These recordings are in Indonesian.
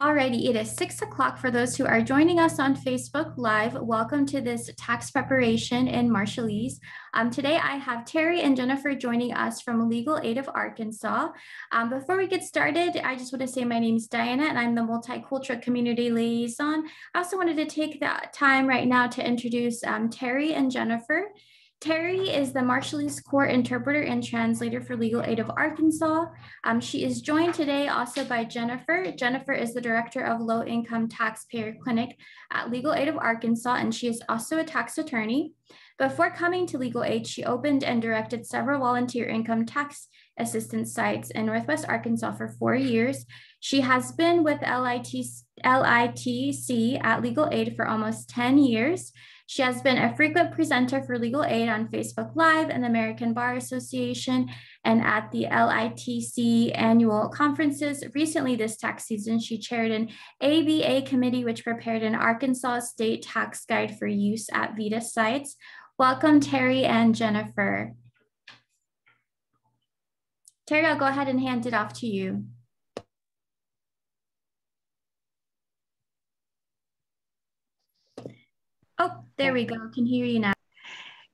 Alrighty, it is six o'clock for those who are joining us on Facebook Live. Welcome to this tax preparation in Marshallese. Um, today I have Terry and Jennifer joining us from Legal Aid of Arkansas. Um, before we get started, I just want to say my name is Diana and I'm the Multicultural Community Liaison. I also wanted to take that time right now to introduce um, Terry and Jennifer. Terry is the Marshallese Court interpreter and translator for Legal Aid of Arkansas. Um, she is joined today also by Jennifer. Jennifer is the director of Low Income Taxpayer Clinic at Legal Aid of Arkansas, and she is also a tax attorney. Before coming to Legal Aid, she opened and directed several volunteer income tax assistance sites in Northwest Arkansas for four years. She has been with LITC, LITC at Legal Aid for almost 10 years. She has been a frequent presenter for Legal Aid on Facebook Live and the American Bar Association and at the LITC annual conferences. Recently, this tax season, she chaired an ABA committee which prepared an Arkansas state tax guide for use at VITA sites. Welcome, Terry and Jennifer. Terry, I'll go ahead and hand it off to you. Oh, there we go. Can hear you now.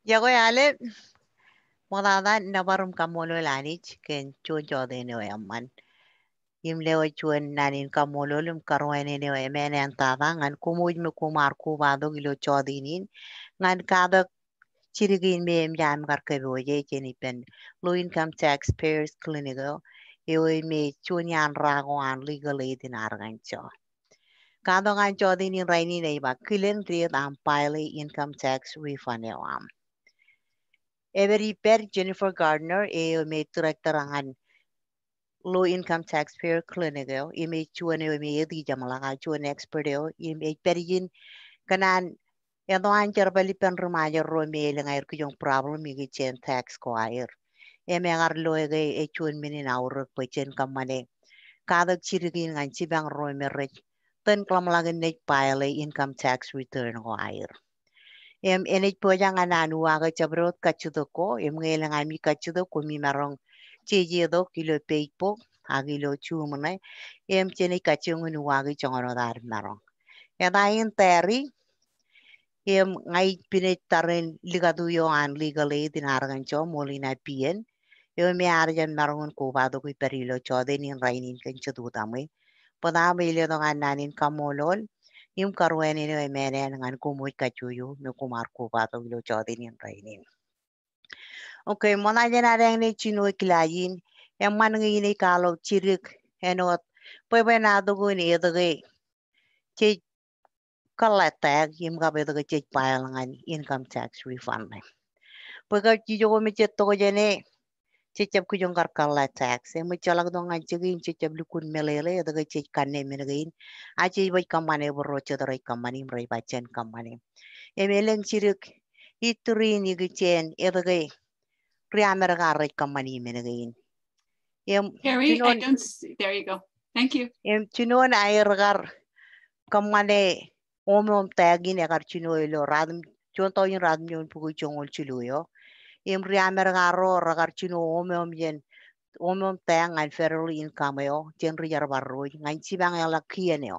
Yago yale. Modada nabarum kamolo lanich ken chujo de no yaman. Yim leo chuen nanin kamolo lum karwen no emen antada ngan kumuj me kumar kubado gilo chodinin ngan kada chirigin me em jam garkebo ye chenipen low income taxpayers clinical. Yoi me chuen yan rago an legal aid in argancho. Kadongan jodi ni raini nei ba kilen riat ampile income tax refund elam. Every per Jennifer Gardner e me director angan low income taxpayer clinic yo e me chuan e me di jamala ga chuan expert yo e me per yin kanan ya do an jar bali pen ruma jar ro me le ngair ku jong problem mi gi chen tax ko air. Er. E me gar lo e ge e chuan minin aur ko chen kamane. Kadak chirigin ngan chibang ro me rech tên klam lagin nech pile e income tax return wire em enej po yang ananu aga chabrot kachudoko em ngel nga mi kachudoko mi marong cheje do kilo peipo agilo chumne em cheni kachung nu agi chongoro dar marong ya dain teri em ngai pine taren ligadu yo an legally din argan cho molina pien em me arjan marong ko bado ko perilo cho denin rainin kan chudu tamai panamilyo ng ananin kamulol, yung karuwen ino ay mene ng an kumuy kachuyo, may kumarko pa itong ilo chodin yung kainin. Okay, muna niya na rin ni chinoy kilayin, yung manangin ni kalaw chirik, enot, pwede na dugo ni itagi, chay kalatag, yung kapay itagi chay payalangan income tax refund. Pwede ka chiyo ko may chito ko dyan eh, cecep ku kala mu do ngai chegin cecep lukun melele da ga ce kanne men ga a bai kamane kamani mrai ba chen kamani e meleng chirik itri ni ga chen e da ga priamer ga em Harry, I don't there you go thank you em chinon kamane tagin e gar chon to yin radum yon pugu chongol em im riamer garo ragar chino ome omien ome om ta ngan federal income yo chen ri yar barro ngan chi bang la kiene yo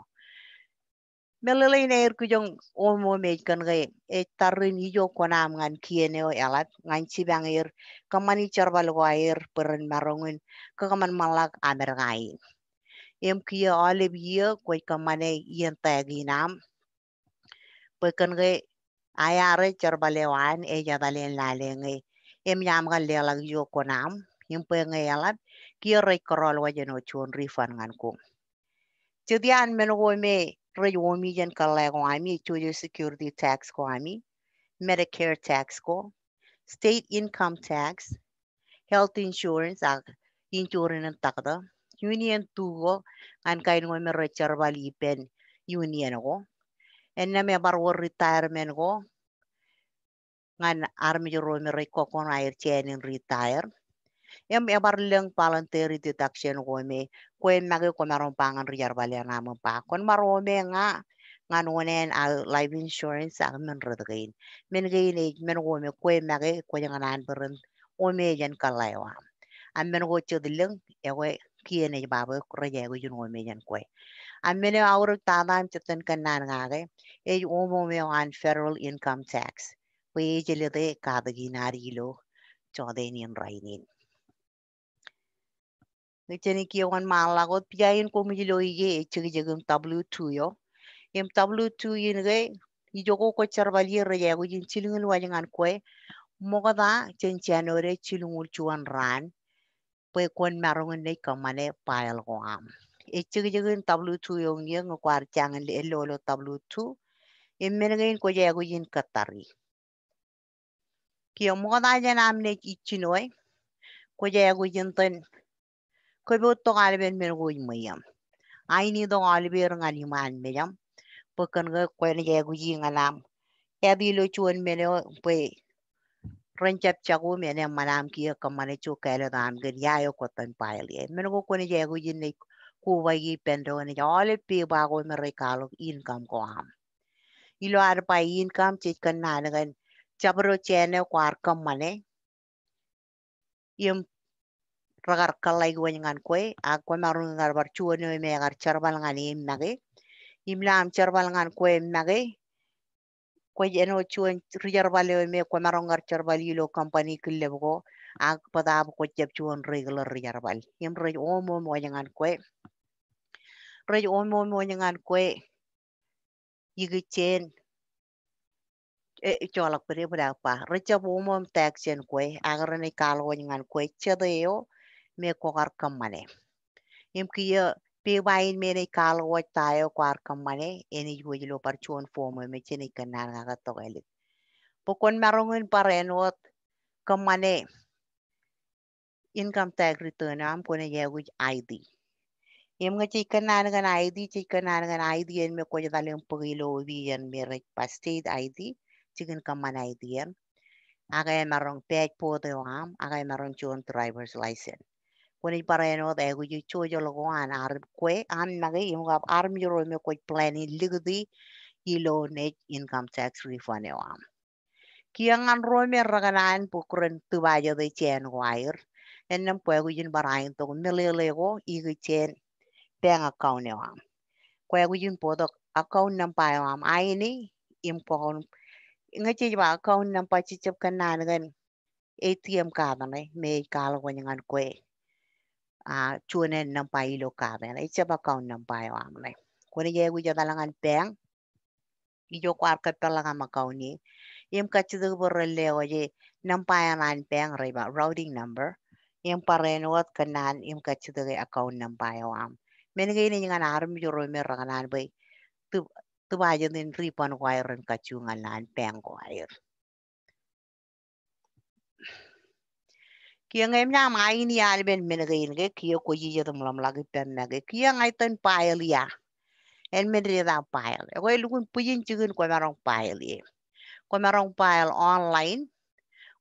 melele ne er kujong omo me kan ge e tarin yo konam ngan kiene yo alat ngan chi bang er kamani charbal go er peren marongen ka kaman malak amer gai em kia olive year koi kamane yen ta ginam pe kan ge ayare charbalewan e yadalen lalengai em yam ga lela yo konam yum pe ngayalat ki re krol wa jeno chon rifan ngan ko chudian men wo me re wo mi jen ka le ko ami chu yo security tax ko ami medicare tax ko state income tax health insurance ag insurance takda union tugo an kain ngo me re pen union ko enna na me bar wo retirement ko ngan army romero kokon air chenin retire em ebar leng voluntary deduction gome kwen mage ko naron pangan riyar na namun pa kon marome nga ngan wonen al life insurance a men rodgain men gain age men gome kwen mage ko yang nan beren ome jan kalaiwa amen go chudleng ewe kiene babo kraye go jun ome jan kwe amen awr tadan cheten kanan ngage e omo me on federal income tax പേജലതെ കാതകിനാരിയിലോ ചോദേനിയൻ റൈനീൻ Ngicheni on malagot piain komijilo ige echigi jegum W2 yo. Em W2 yin ge ijogo ko charvalier ya go yin chilungul walingan kwe. Mogada chenchianore chilungul chuan ran. Pe kon marungan nei kamane pael go am. Echigi jegum W2 yo ngi ngwar changan le lolo tablu 2 Em menengain ko ya go yin katari. กี่ยวมอดาจันำเนี่ยจีตชิโน่ก็จะอยากกูยินตันก็บุตัวกาลเป็นเมื่อกูยิ้มยังไอ้นี่ตัวกาลเป็นเรื่องอะไรมาอันเมียมปกันก็คนจะอยากกูยิงอันนั้นแอบีลูชวนเมื่อไปรันจับจักรวมเนี่ยมานำกี่ยวกับมันจะโชคเรอลดานกันยายก็ต้องไปเลยเมื่อกูคนจะอยากกูยินในคู่วัยกี่เป็นเรื่องนี้อ๋อเลยปีบางคนมันเรียกอะไรอินคัมก็ห้ามอีหลอดไปอินคัมเช็คกันนานกัน jabrochene kwarkam mane yum ragar kalai gwen ngan kwe ak kwe marung ngar bar chuo ne me gar charbal ngan im nage im lam charbal ngan kwe im nage kwe jeno chuo rijar bale me kwe marung ngar charbal yilo company kille bo ak pada bo kwe jeb chuo regular rijar bal im re omo mo ngan kwe re omo mo ngan kwe yigi chen e cholak pri bra pa richa bumom taxen kwe agrani kalgo ngan kwe chadeo me kokar kamane im kiya pe bain me ne kalgo tayo kwar kamane eni yujlo par chon fomo me chini kanan ga to elit pokon marongin parenot kamane income tax return am kone yegu id em nga chi kanan gan id chi kanan gan id en me ko jadalem pagilo vi en me rek pastid id 지금 것만 아이디어. 아가에 마롱 백 보드함 아가에 마롱 좋은 드라이버스 라이센스. Kuni pareno de gu ju chu jo logo an ar kwe an nagi im gab arm jo ro me koi plani ligdi ilo net income tax refund e wam. Kiang an ro raganan pukren tu bayo chain wire. En nam kwe barain to milele go i bank account e wam. Kwe podok account nam pa wam aini im pohon งจีบ่าเขาหนังปจิจับกันนานเงินเอเทียมกาดอะไรเมกาลกันยังงไนกูอ่าชวนเนี่ยนังไปลูกกาดอะไรจะบ่าเขาหนังไปว่ามันเลยคนีเยอกูจะตั้งงานแบงกิจกวาต์ก็ตั้งงานมาคขานี่ยิ่งกัจจุบุนรื่อยว่าเจนังไปงานแบงอะไรบ่า routing number ยิ่งปเรีนวัดกันนานยิ่งกัจจุบันเลือยคขาหนังไปว่ามันเมื่อกี้นี่ยังงานอารมณ์จะรวยเมื่อรักงานไปตั tuvajonin riipon vairon kachungalaan penkoair. kiyang na main yal ben min gain ge kiyo ko yi yadum lam lagi pen na ge kiyang ay ton pail ya en min ri da pail e ko lugun puyin chigun ko marong pail ye ko marong pail online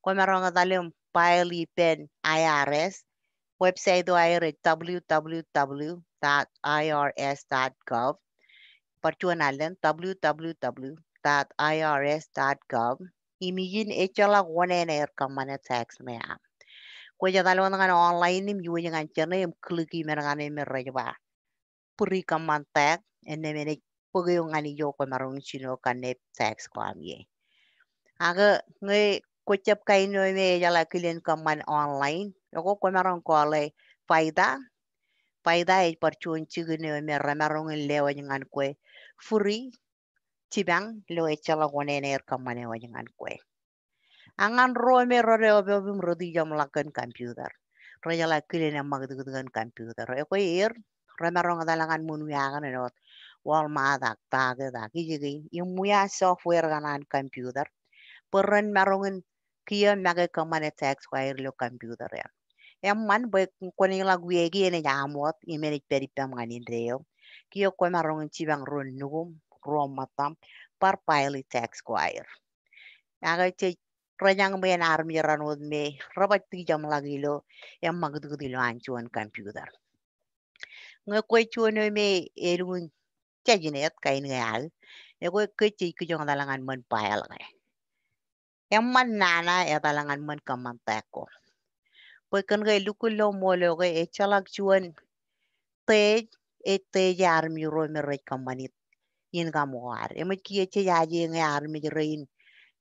ko marong dalim pail yi pen IRS website do ir www.irs.gov perjualan www.irs.gov imigin echala wane er na erkam mana tax mea. Kwa jadal wana ngana online im yuwa jangan cerna im klik imer ngana imer rajaba. Puri kaman tax ene mene poge yung ngani yoko marung chino kane tax kwam ye. Aga ngai kocap kaino ime jala kilin kaman online. Yoko kwa marung kwale faida. Faida e parchuan chigine ime ramarung lewa jangan kwe furi cibang, lo e chala gone ne er kamane wa jangan kue angan rome rore obe ro di jam lakan computer ya la kile na magdu kan computer e ko ir rama ronga dalangan mun yagan ne ot wal ma dak ta ge dak gi i mu ya software er ganan computer perren marongen kia mage kamane tax wire lo computer ya em man boy koni la guegi ne jamot imeni peripam ganin reo kio koe marong chibang run nugum rom matam par paili tax squire aga che ranyang me na armi ranod me rabat ti jam lagilo em magdugdilo anchuan computer nga koe chuan me erun chajinet kain ngal ya koe ke chi ke jong dalangan men pael ngai em man nana ya dalangan men kamantako pe kan gai lukulo molo gai echalak chuan tej ete yarmi rome rek kamanit yin gamuar emet ki ete yaji nge armi rein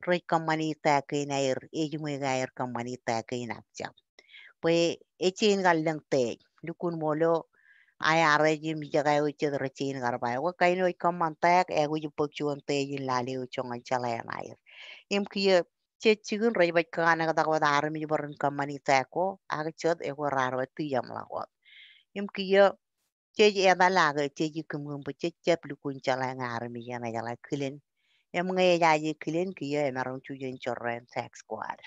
rek kamani ta kainair er, ejmwe gair er kamani ta kainapcha pe ete in galang te lukun molo ay are jim jagai uche dre chin garbai wa kaino kaman tak e gu jipok chuan te yin lali uchong an chala yanair er. em ki che chigun rei bai kana ga dagwa armi baran kamani ta ko ag chod e go rarwa tiyam lagwa em ki chế em đã là người chế gì cầm ngừng bởi chế chế lúc quân trả lại ngà rồi mình em lại khơi lên em nghe ra gì khơi lên kia em rong chú dân cho em sex squad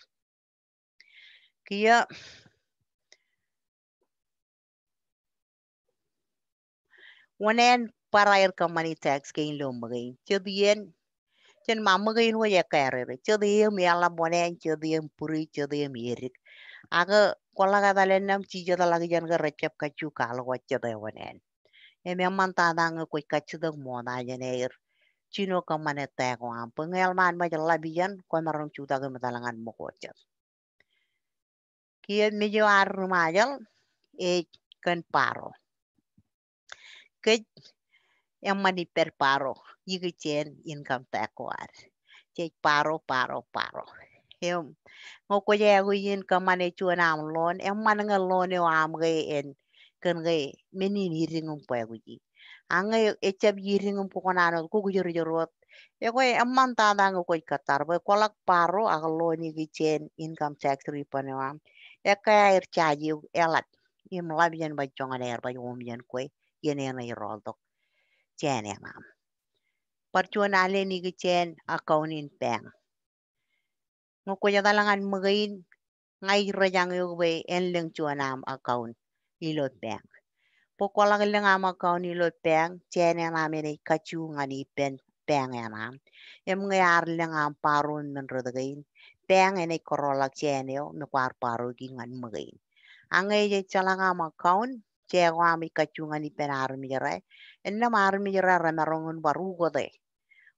kia One end para ir company tax que in lo mgen che dien chen ma mgen ho ya kare re che dien mi ala bonen che dien puri che dien mirik aga kola ga dalen nam chi jada lag jan ga rechep ka chu kal wa cha da wanen e me man ta da nga ko ka chu da mo na ja ne ir chino ka mane ta ko am ngel man ma jala bi jan ko ma rong chu ga ma mo ko cha ki me jo ar ma jal e kan paro ke yang mani per paro yigi chen income ta ko ar paro paro paro him ngo ko ye gu yin ka mane chu nam lon em man nga lon e am ge en ken meni ni ring um pa gu ji ang ge e chap yi ring um ko na no ku em e man ta da ngo ko paro ag lo gi chen income tax ri pa ne am e ka ya er cha ji e lat ba chong ne er ba yom yen ko yen en chen e mam parchuan ale ni gi chen accounting ngo kuya dalangan magain ngai rajang yo be en leng chuanam account ilot bank po kwala leng am account ilot bank chene na me ni kachu ngani pen bank ya nam em yar leng ang parun men rodagain bank ene korolak chene yo no kwar paru gi ngan magain angay je chalang am account che wa mi kachu ngani pen armi jare en na armi jare ramarongun barugode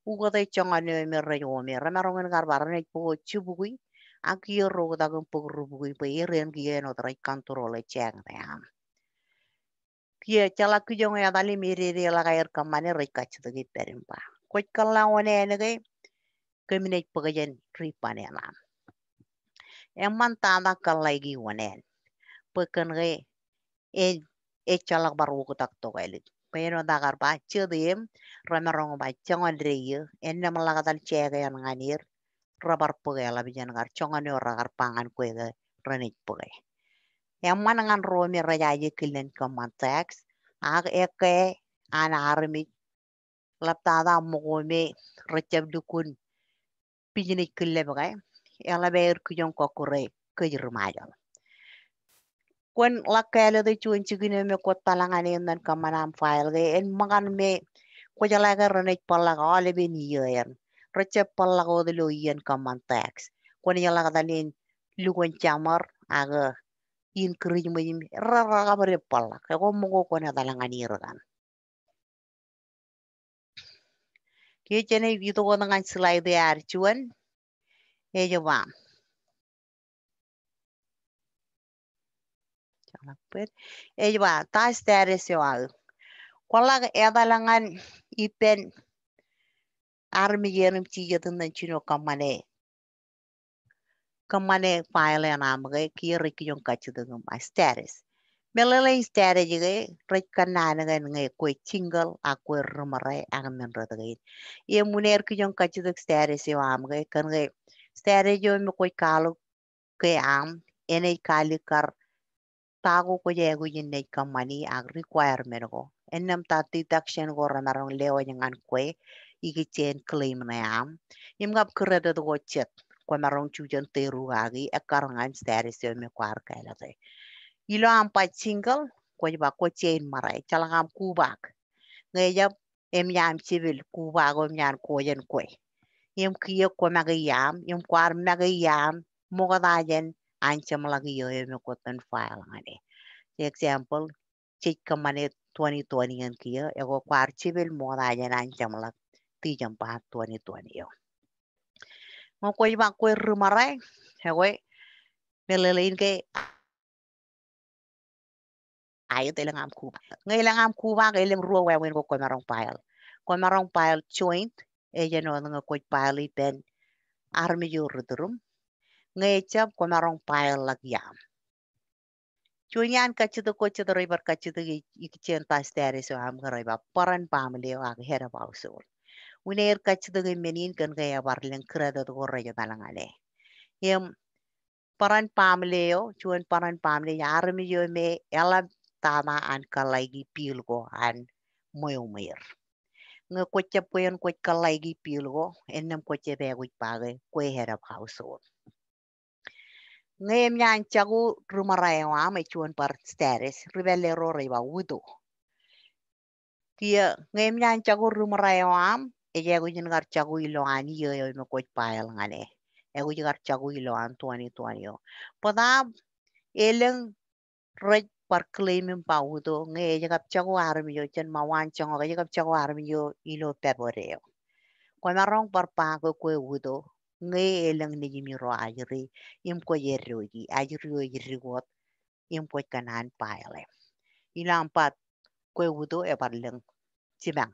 우거다 정안에 메르요 메라 마롱은 가바르네 보 주부기 아기로 다금 보르부기 베이렌 기에노 드라이 컨트롤에 쟁다 kia chala kujong ya dali miri ri la gair kamane ri kach de gi perimba koch kala one ne ge kemine pagajen ri pane na emman ta da kala gi one pekan ge e e chala baru ko tak to gaili peenotaakar pa atjytyym rameroŋupa atjoŋoliriyi ennemellakatal jeegeerŋanir raparpugeelapijanaŋar joŋoniurrakarpaŋan kuiga ranitpuge yammanaŋan ruumira yaayekillen kommantax aaq eqe anaarimik laptaataammuquumi ratjapdukun pijinik killepigai elapeerkyjon kokure kejirmaajol kwen lakele de chuin chigine me ko talangani nan kamanam file ge en mangan me ko ga rone palla ga be ni yen roche palla go de lo yen kaman tax kon jalaga ya dalin lugon chamar aga in kri me yim rara ga bare palla ke go mo go kone talangani rgan ke jene video go slide ar chuan e jawam talakpet ejwa ta Kalau ada langan ipen armigenim tiyetin chino kamane kamane kiri namge kirikyon kachidum a status melele strategy rekkananaga nggak koi single akwer mare agmen rodage ye muner kyon kachidak status yo amge karena strategy yo mi koi kalu ke am ene kalikar tago ko yego yin ne kamani ag requirement go enam ta ti takshen go ramarong leo yang an kwe igi chain claim na am im gap credit go chet ko marong chu jen te ru agi e karangan status yo me kwar ka la te ilo am pa single ko ba ko chen marai chalangam kubak ngai yap em yam civil kuba go em yan ko yen kwe em kiyo ko magayam em kwar magayam mogadayen ancam lagi yo yo ya mekutan file ngane. For example, cik kemana ya 2020 an kia, ya ego kuarchibil moda aja ancam lag jam pa 2020 yo. Mau kue bang kue rumah rai, ego melelein ke ayat ilang am kuba. Ngay lang am kuba, ngay lang ruwa wewin ko kung marong file. Kung marong file joint, e eh yan o nga pali pile ipen armi rudurum, ngecap ko marong pile lagyam. Ya Chunyan ka chutu ko chutu ribar ka chutu ikicen ta teri so ham garai ba paran pamle wa hera ba usul. Unair ka chutu ge menin kan ga ya barlen kredo to gorre yo talangale. Yem paran pamle yo cuan paran pamle yarmi yo me ela tama an kalaigi pilgo an moyo moyer nga koyon puyan kwach kalai gi pilgo enam kwacha be kwach page kwe herab hausun ngem nyan chagu rumaraewa mai chuan par status ribelle ro re wudu tia ngem nyan chagu rumaraewa e gu jin gar chagu ilo ani yo yo me koit pael ngane e gu gar chagu ilo an tuani tuani yo poda eleng rej par claiming pa wudu nge jegap chagu armi yo chen ma wan chango jegap chagu armi yo ilo yo. kwa marong par pa ko ko wudu งยเอลังนี่มีรออายรียิมกวยเรือยีอายรีอยริวอดยิมกวยกันนานไปเลยอีลังปัดกวยวุดเอบัดลังจีบัง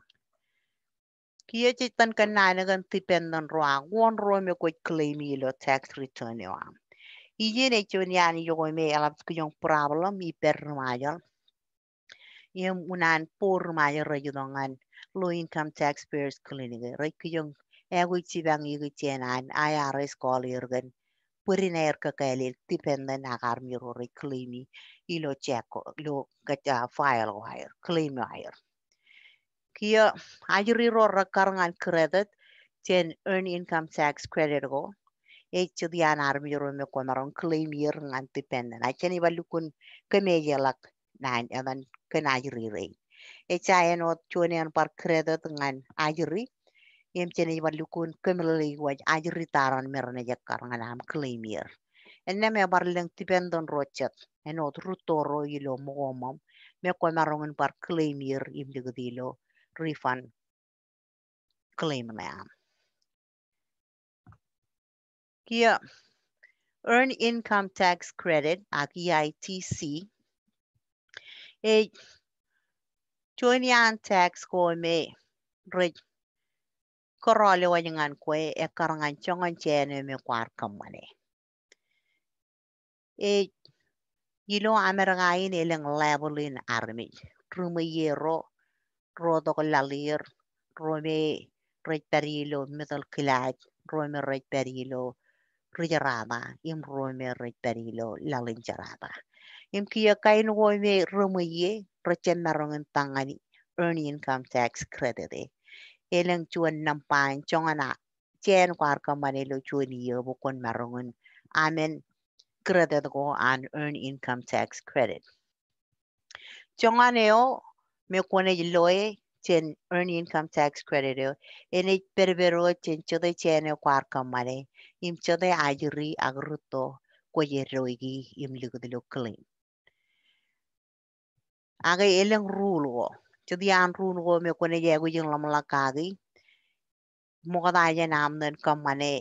คี่จิตันกันนานกันที่เป็นนันรัววันรัวมีกวยคลีมีลอ tax return อยู่อี่เจเนชวนยานียกวยเมย์อลับกุยงปราบลมีเปิร์มายล์ยิมอุนันปูร์มายล์รายุดงัน low income taxpayers คลีนิกเลยคุยง ekuiti bang ekuiti enan IRS kolirgan puri naer kekelir dependen agar mirori klimi ilo ceko lo gaja file wire klimi wire kia ajuri rora karangan kredit jen earn income tax credit go Eci di anar mi rumi konaron klaim yir ngan tipenden. Aci ni balukun keme jelak nan evan kena jiri rei. Eci ayan ot chunian par kredit ngan ajiri يمكن يولكون كملي وج عجري تاران مرنا يكارن العام كليمير إنما يبرلن تبندن روتشت إنه تروتورو يلو مغومم ميكو مرون بار كليمير يمدق ديلو ريفان كليم نعم كيا Earn Income Tax Credit at EITC. E Joinian tax go me rich korole wa ngan kwe e karangan chongon chene me kwar kamane e yilo amergain eleng levelin armi rume yero rodo lalir rome reperilo medal kilaj rome reperilo rijaraba im rome reperilo lalin jaraba im kiya kain wo me rume ye rechen narong tangani earn income tax credit elang chuan nampan chongana chen kwar kamane lo chuan yo bokon marongun amen credit go an earn income tax credit chonganeo me kone loe chen earn income tax credit ene perbero chen chode chen kwar kamane im chode ajri agruto ko yeroigi im lugdilo claim aga elang rule go cho đi ăn chutian run go me kone ye go jing lamla ka gi moga da ye nên nen kam mane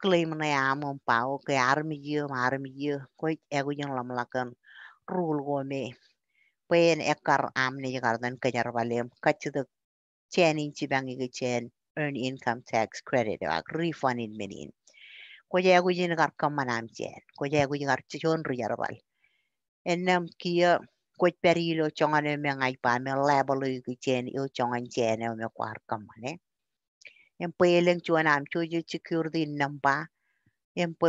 claim này e na cái mom pa o ke armi ye armi ye ko e go jing lamla kan rul go me pen ekar am ne gar cái ke jar balem cái chu de chen in chi bang cái chen earn income tax credit ak refund in menin ko ye go jing gar kam manam chen ko ye go jing gar chon ru jar bal enam kia perilo chongane me ngai pa me label ku chen yo chongan chen me kwar kamane em peleng chuan am chu ju chikur din namba em pe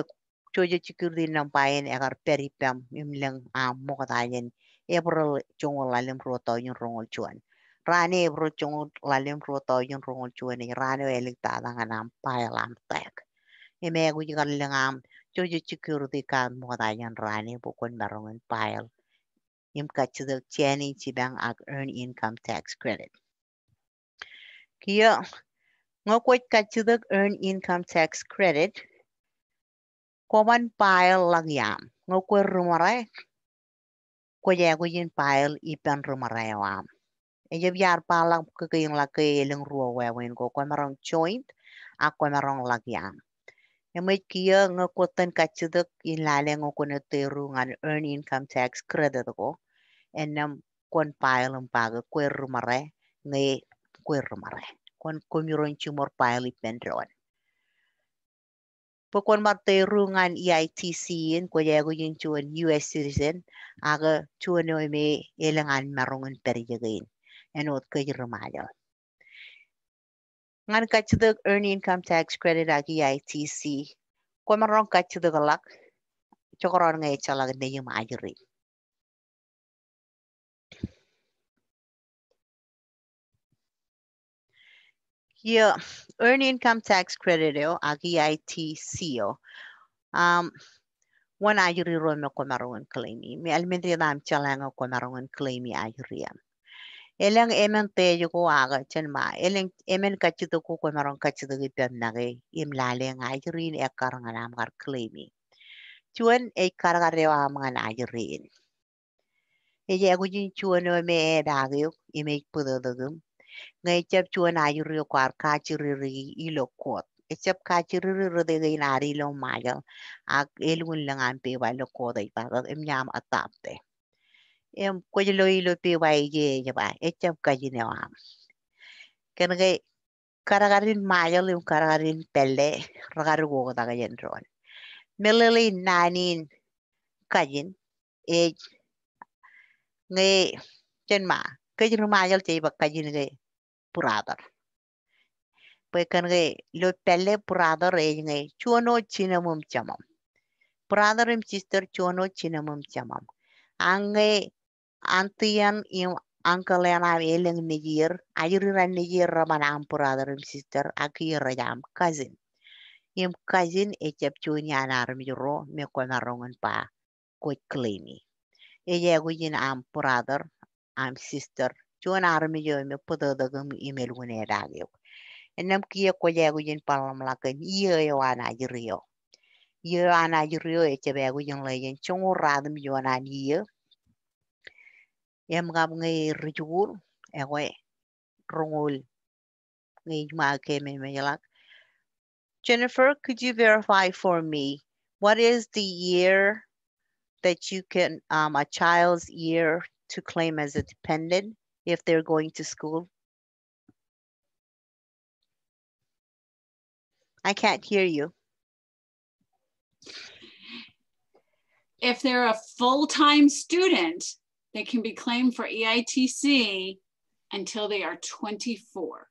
chu ju chikur din namba en agar peripam em leng am mo ka yen ebro chongol lalem ro to yin rongol chuan rani ebro chongol lalem ro to yin rongol chuan ni rani eleng ta dang nam pa lam tek em e gu yin leng am chu ju chikur di kan mo ka yen rani bu kon barongen pael yung katsuluktiyanin bằng ag earn income tax credit. Kaya, ngokwit katsuluk earn income tax credit, có koman pile lang yam. Ngokwit rumaray, kaya ko yung pile ipan rumaray wam. Ejab yar palang kagayang lakay ilang ruwa wawin ko, kwa marong joint, ako marong lagyang. Yamay kia nga kotan kachidak in lale nga kuna teru nga earn income tax credit ko nam kon pile ang paga kwerru mare ngay kwerru mare kon kumiron chumor pile ipendron. Po kon mar teru nga EITC in kaya ko yung chuan US citizen aga chuan oime ilangan marungan perjagain enot kaya rumayon. ngan kachi the earn income tax credit agi ITC komaron kachi the galak chokoron ngay chalag na yung ajri Yeah, earn income tax credit yo agi ITC yo. Um, wana ajri ro me komaron claimi. Me almendri dam chalanga komaron claimi ajri yam. elang te എല്ലാം എമൻ തേജുകോ ആകച്ചന്മാ എല്ലാം എമൻ കച്ചിതക്കോ കൊമറം കച്ചിതക പെന്നകെ എം ലാലയൻ ആയിരീൻ എക്കറങ്ങനാം കർക്കളേമി ചുവൻ എക്കറകരയോ ആമങ്ങൻ ആയിരീൻ ഏകുജിൻ ചുവനോ മേ ഏതാകയോ ഇമേക്ക് പുതതകും ngaychap chuan me e chap chuan ayuriyo kwar kachiriri ilo kot echap kachiriri rode gain arilo mayo ak elun lang pe pewa lo koday para nyam atapte em kujiloilopi waiyeyepa echap kajinewa kenke un kara garin pelle rakarukukutakajen roon meleli naanin kajin ej nge chenma kajin maajal cheipa kajin ge purador pe kenke lo pelle purador ej nge chuono chinamum chamam im sister chuono chinamum chamam ange Antian im uncle and I eling nigir. I ran nigir man am brother and sister. Akira yam cousin. Im cousin e chepchunian arm euro me conarong pa quick cleany. Ella guin am brother. I'm sister. Chuan arm yo me put the gum email when I radio. And I'm kia koyaguin palam like an yo an agirio. Yo an agirio e chebaguin layin chung radum yo an year em gam ewe ma ke me me yalak Jennifer could you verify for me what is the year that you can um, a child's year to claim as a dependent if they're going to school I can't hear you if they're a full-time student they can be claimed for EITC until they are 24.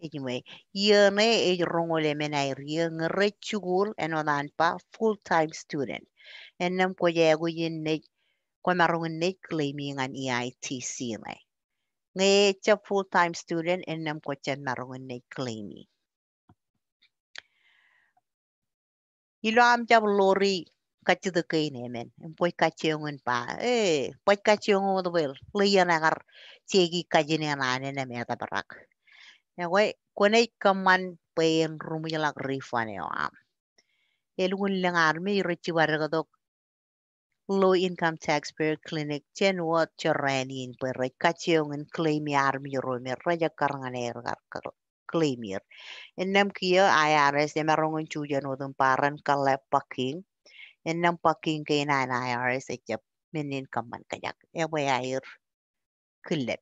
Anyway, yerne e rongole menai rieng rechugul and onan pa full-time student. And nam ko yego yin ne ko marong ne claiming an EITC le. Nge cha full-time student and nam ko chen marong ne claiming. Ilo am jab lori kacu de kein emen en poi pa eh poi kachi ongo do bel liyan agar cegi kaji e e ne nane ne meta barak ya wai konei kaman rumi rumu yalak rifane am leng lengar mi richi wargadok low income taxpayer clinic chen wat charanin per kachong en claim yar mi ro mi raja karngane gar claim yar en nam kia irs de marongon chujan odun paran kale paking enang pakin kainaan IRS echap minin kamman kayak ewe air kulle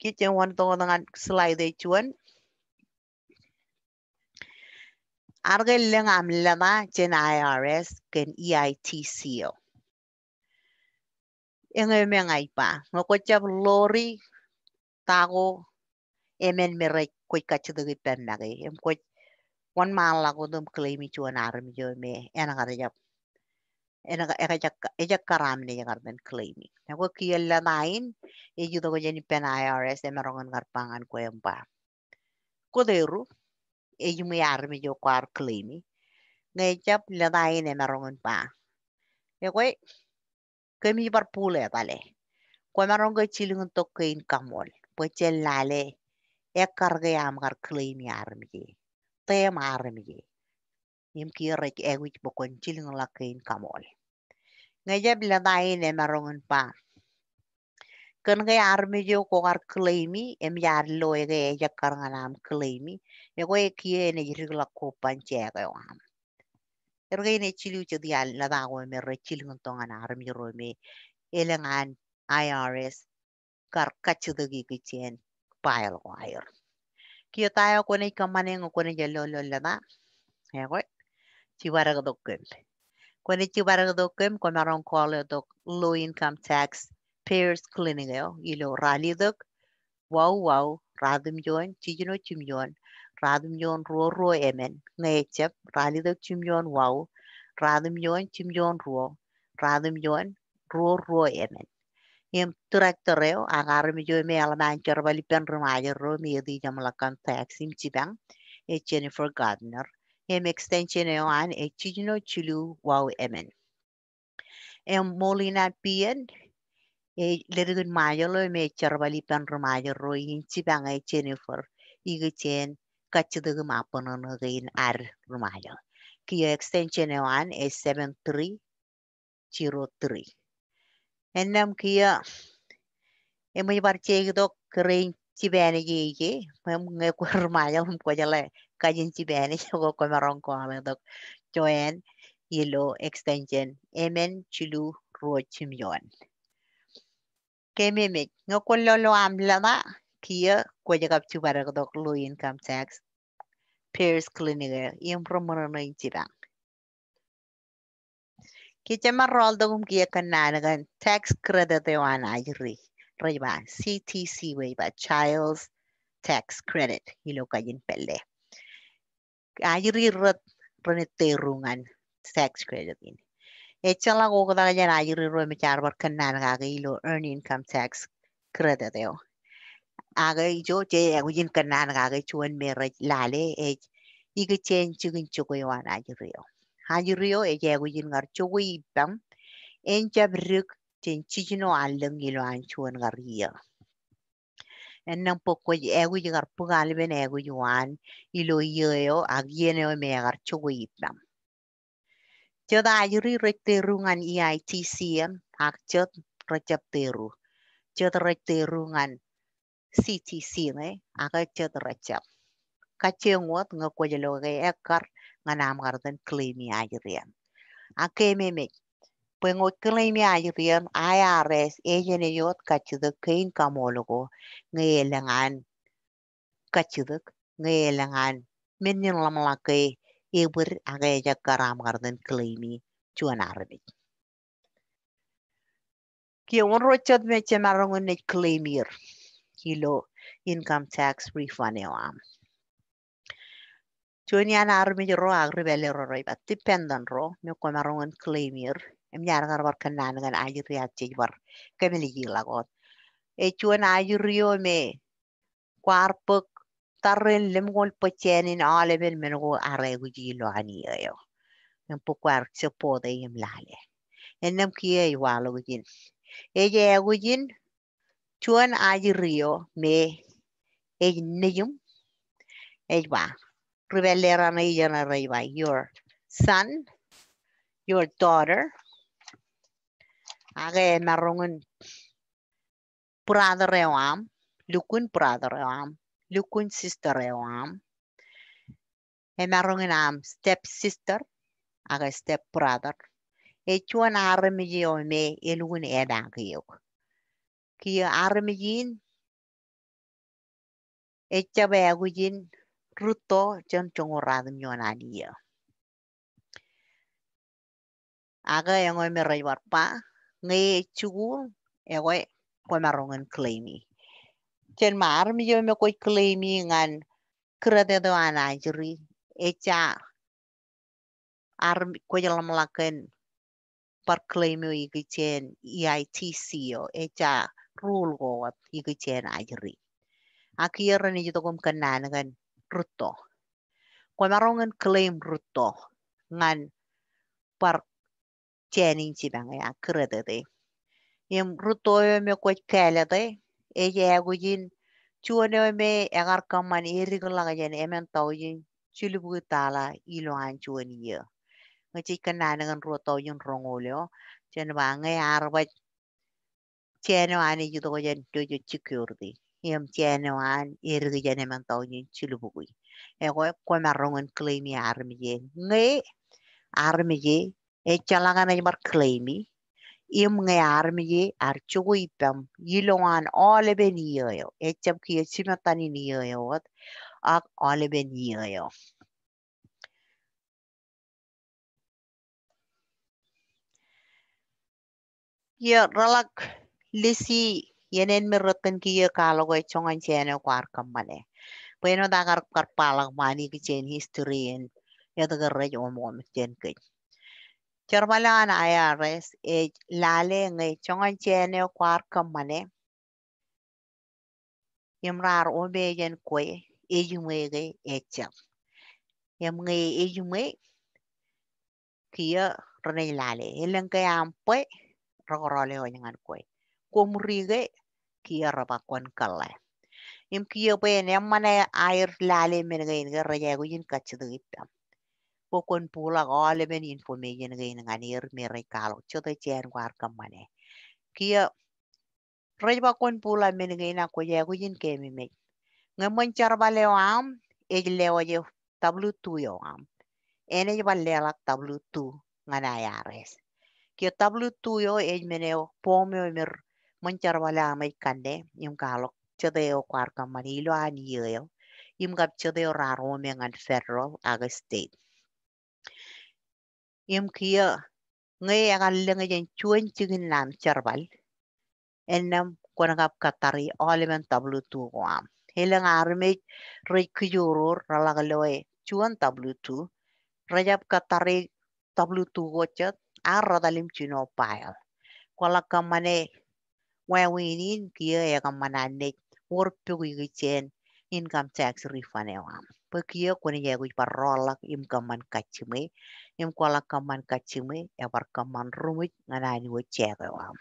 kitchen wan to dengan slide echuan argelang amlama chen IRS ken EITCO engay mengay pa ngokochap lori tago emen merek koy kachidagi pemnagi em koy wan maalla kudum claimi chuan armi jo me ena garjap ena karam ejak karamne jagarden claimi nako kiyalla nain eju to jeni pen IRS emerongan garpangan koyempa koderu eju ya me ya armi jo kwar claimi ngejap ladain emerongan pa ekoi ya kemi bar pule tale koymaronga chilungun tokkein kamol pochellale ekarga yamgar claimi armi tema armije yimki yerrek egic bokon chilin lakin kamol ngajab la daine marongun pa kan ga armije ko gar klaimi em yar loege yakar nganam klaimi ego ekiene yirigla ko e panchega yam ergeine chiliu chedial la dago er me rechilin tongan armije rome elengan IRS karkachudagi kichen pile wire kiyo con el kamanengo con el lolo la da. Ego. Chivarag dokem. Con el chivarag dokem con aron colo dok low income tax payers clinic yo y lo đi dok. Wow wow ra radum yon chijino chim yon. Radum yon ro ro emen. Ngechep rally dok chim yon wow. ra Radum yon chim yon ro. Radum yon ro ro em Em tractoreu agarme Agar me alaman chor valipen rumayer ro mi di jamla contacts im chibang e Jennifer Gardner. Em extension eo an e chino chulu wow emen. Em molina pien e lergun mayolo me chor valipen rumayer ro in chibang e Jennifer igi chen kachidugu maponono gain ar rumayo. Kiyo extension eo an e 7303. Enam kia emai parche dok kering cibene gigi, mem ngai kurmanya mem jale kajin cibene jago komerong kuame dok joen yellow extension emen chilu rochim yon. lolo am amlama kia jaga cubara dok luin kam tax Pierce Clinic yang promono incibang. Kiche marroldo gum kia kananagan tax credit de wan ayri. Reba CTC weba child's tax credit hilo kayin pelle. Ayri rut reneterungan tax credit ini. Echa la go kada yan ayri ro me char bar kananaga ilo earn income tax credit deo. Aga ijo che agujin kananaga chuan me lale e ig change chugin chugoy wan ayri. hajirio ejago yin ngar chogo ipam en chabruk tin chijino allang ilo anchuan ngar iya en nang poco ego llegar pugal ben ego yuan ilo yo e agieneo me agar chogo ipam cho da yuri reterungan EITCM akchot rajab teru cho da reterungan CTC ne aga cho da rajab ka chengot nga ko jelo ga ekar nganam garden claimi ayrian akememe ya, gitu ya. Pengo claimi ayrian ya, gitu IRS ejene yot kachido kein kamologo ngelangan kachido ngelangan menin lamalake ebir ageja karam garden claimi chuan arbit Kia un rochot me chemarongon ne claimir kilo income tax refund am. Tuon yan armi jiro agri belle roroi bat tipendan ro me komarongan claimir em yar gar war kanan gan ajir ya chej war kemeli gilagot. E tuon ajirio me kwarpuk tarren lemgol pochenin alebel mengo aregu gilo aniyo. En se pode im lale. En nam kie iwalo gin. Ella gin tuon ajirio me e neyum. Ella revelera na iya na Your son, your daughter, aga narungun eh, brother am, eh, um, lukun brother am, eh, um, lukun sister am, e am step sister, aga step brother. E chuan armiji o me ilun edang kiyok. Kiyo armijin, echabe agujin, Ruto John na dia. Aga yang oi merai warpa, nge cugu, ya gue gue marongan claimi. Jen mar mi yo me koi claimi ngan kereta do anajri, eca ar koi par melakukan perklaimi igi jen EITC yo, rulgo rule i igi jen ajri. Akhirnya nih jadi kenan kan ruto. Kwa marongan claim ruto ngan par tianin tibang ya kredede. Yem ruto me kwa kalede e ya ne chuone me egar ya kaman iriglaga e jan emen tawjin chulubu tala iloan chuani ye. Ngaji na ngan ruto yin rongoleo. Jen bangai arbat. ane jito ga jen tuju di. ยมเจนวันอีรู้ยันเนมันตอนยิ่งชิลบุกุยเอ้ก็คนมาร้องอันเคลมีอาร์มีย่เงยอาร์มีเย่เอ้จัลลังกันยิ่งมาเคลมีเอ็มเงยอาร์มีย่อาร์ชูอิปัมยิ่งลงอันอัลเบนีเออยเอ็ดจับคือชิมตันีนีเออยวัดอักอัลเบนีเออยเยอะรักลิซี่ yenen mirrotten kiye kalogoi chongan chene kwar kamane bueno da gar kar palag mani ki chen historien yadagar rej omom chen kich Charmalan IRS e lale ngay chongan chene eh, kwar kamane yamrar obejen kwe e jumwege e chel yam ngay e jumwe kia rane lale ilang kayam pwe rogorole o nyangan kwe kumrige kiyaraba kwan kalle. Im kiyobe nyamane air lale menegain gara yago yin kachidugipta. Pokon pula gale men infome yin gain nganir meri kalo chote chen war kamane. Kiyo rajba kwan pula menegain ako yago yin kemi me. Ngamon charba leo am, ej leo yo tablu tu yo am. Ene yo bal lelak tablu tu nganayares. Kiyo tablu tu yo ej meneo pomeo mer Mancarwala kande yung galok chadeo kwarka manilo an yeo yung gab chadeo raro mengan ferro aga state. Yung kia ngai agal lang yan chuan chigin lam charwal enam kwana gab katari olimen tablu tu guam. Hilang armej rey kujurur ralagaloe chuan tablu tu rajab katari tablu tu gochat arra dalim cino payal. Kuala kamane ini kia ya kamanane warpuk ikichen income tax refund ewam pakia kuni ya kui parolak im kaman kachime im kola kaman kachime ya par kaman rumit nganani wo chek ewam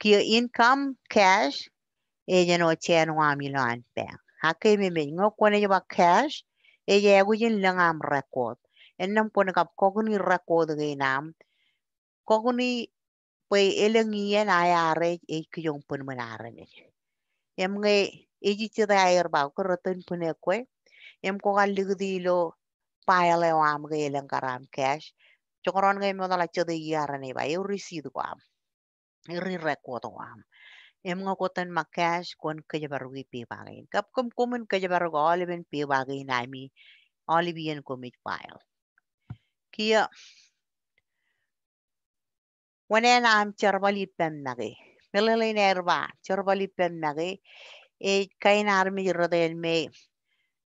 kia income cash e jeno chen wam ilan pang hakimi kau ngokone ya cash e ya jen langam record enam pun kap kokuni record ge nam kokuni pues are e kiyong pun menaran yam nge ti da air ba ko rotun pun kwe em ko galigdilo wa am ge eleng karam cash chokron nge mo dala are ne ba eu receipt e ri record em yam ko ma cash kon ke barugi pe bagin kap kum kumen ke barugi oliven pe bagin mi olivien komit file kia Wanenam cherbalippannagi. Mililin erba cherbalippannagi. E kain armi armijradayalmey.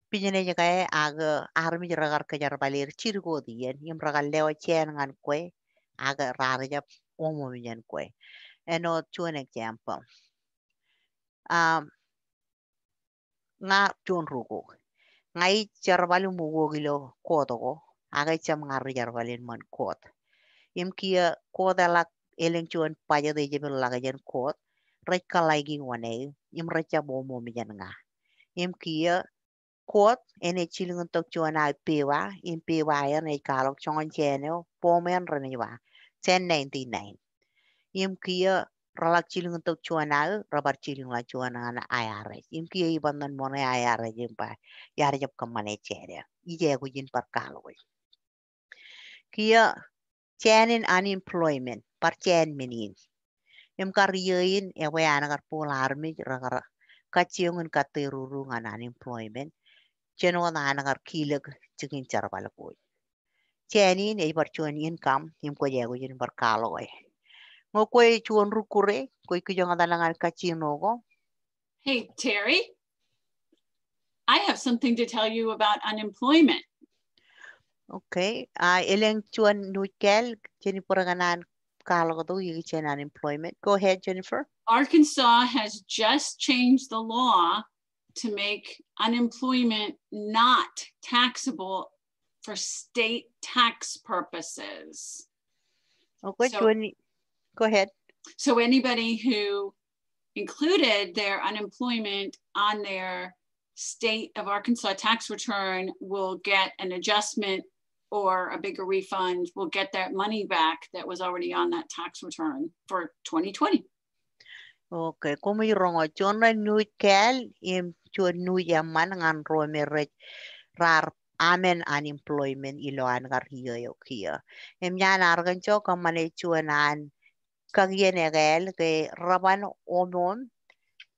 Pijinejaga aga armi yim jarbalir chirgodiyen. Imragallewa ngan kwe. Aga jap rarajap umumijan kwe. Eno to an example. Um, nga chunrugo. Ngai gilo kodo kodogo. Aga cham ngar jarbalin man kodo yemkia kuodella elenchuan paya de jebel laga jen kuot rek kalai gi ngwane yem recha bo mo mi jen nga yemkia kuot ene chilung tok chuan ai pewa yem pewa ya ne kalok chon chene po men rene wa 1099 yemkia ralak chilung tok chuan ai rabar chilung la chuan ana ayare yemkia ibandan mone ayare jempa yar jap kamane chere ije gujin par kaloi kia Chanin unemployment. Par chan menin. Yung kariyoyin, ewa yan agar po larmi, ragar katsiyongan katirurungan unemployment. Chano na anagar kilag chikin charwala po. Chanin, ay par income, yung kujago yun par kalo eh. Ngo kwe chuan rukure, kwe kujang adalangan nogo. Hey, Terry. I have something to tell you about unemployment. Okay. Uh, ah, Eleng Chuan nukel Jennifer Ganan Calgado, Yichen Unemployment. Go ahead, Jennifer. Arkansas has just changed the law to make unemployment not taxable for state tax purposes. Okay, so, go ahead. So anybody who included their unemployment on their state of Arkansas tax return will get an adjustment or a bigger refund will get that money back that was already on that tax return for 2020. Ok, como irong ochon na nui kel im chun nui yaman ngan roi me rech rar amen unemployment ilo an gar hiyo yo kia. Em yan argan cho kamane chun an kang yen egel ke raban omon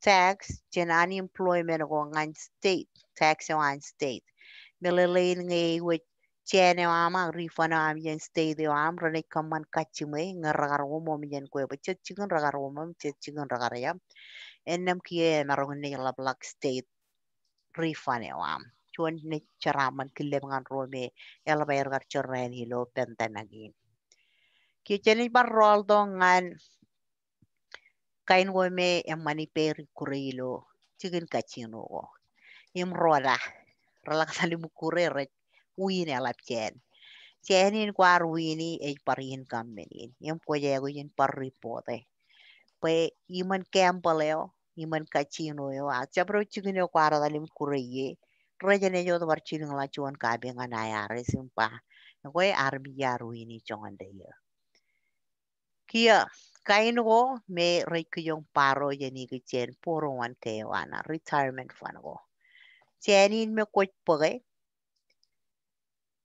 tax jen unemployment go ngan state, tax on state. Mililin ngay wich chene wama ang rifana am yen stay de am rene kaman kachime ngargar wo mom yen kwe ba chet chigan ragar wo mom chet ragar ya enam kie narong ne la black state rifane am chuan ne charaman kille ngan rome el bayar gar chorren hilo pentanagin ki chene bar rol do kain wo me emani peri kurilo chigan kachino go imroda ralak salimukure rech kuin elapjen. Jenin kwar wini e parin kammenin yem kuja jego yin parri pote. pe iman kempaleo iman kacino yo a chabro chigino kuara dalim kureye rejene yo dwar chigin la chuan kabe nganaya ngana resim pa e arbi yarwini ruini chongan de kia kain go me rekuyong paro jeni gichen poro wan wana retirement fund go Jenin me koch pore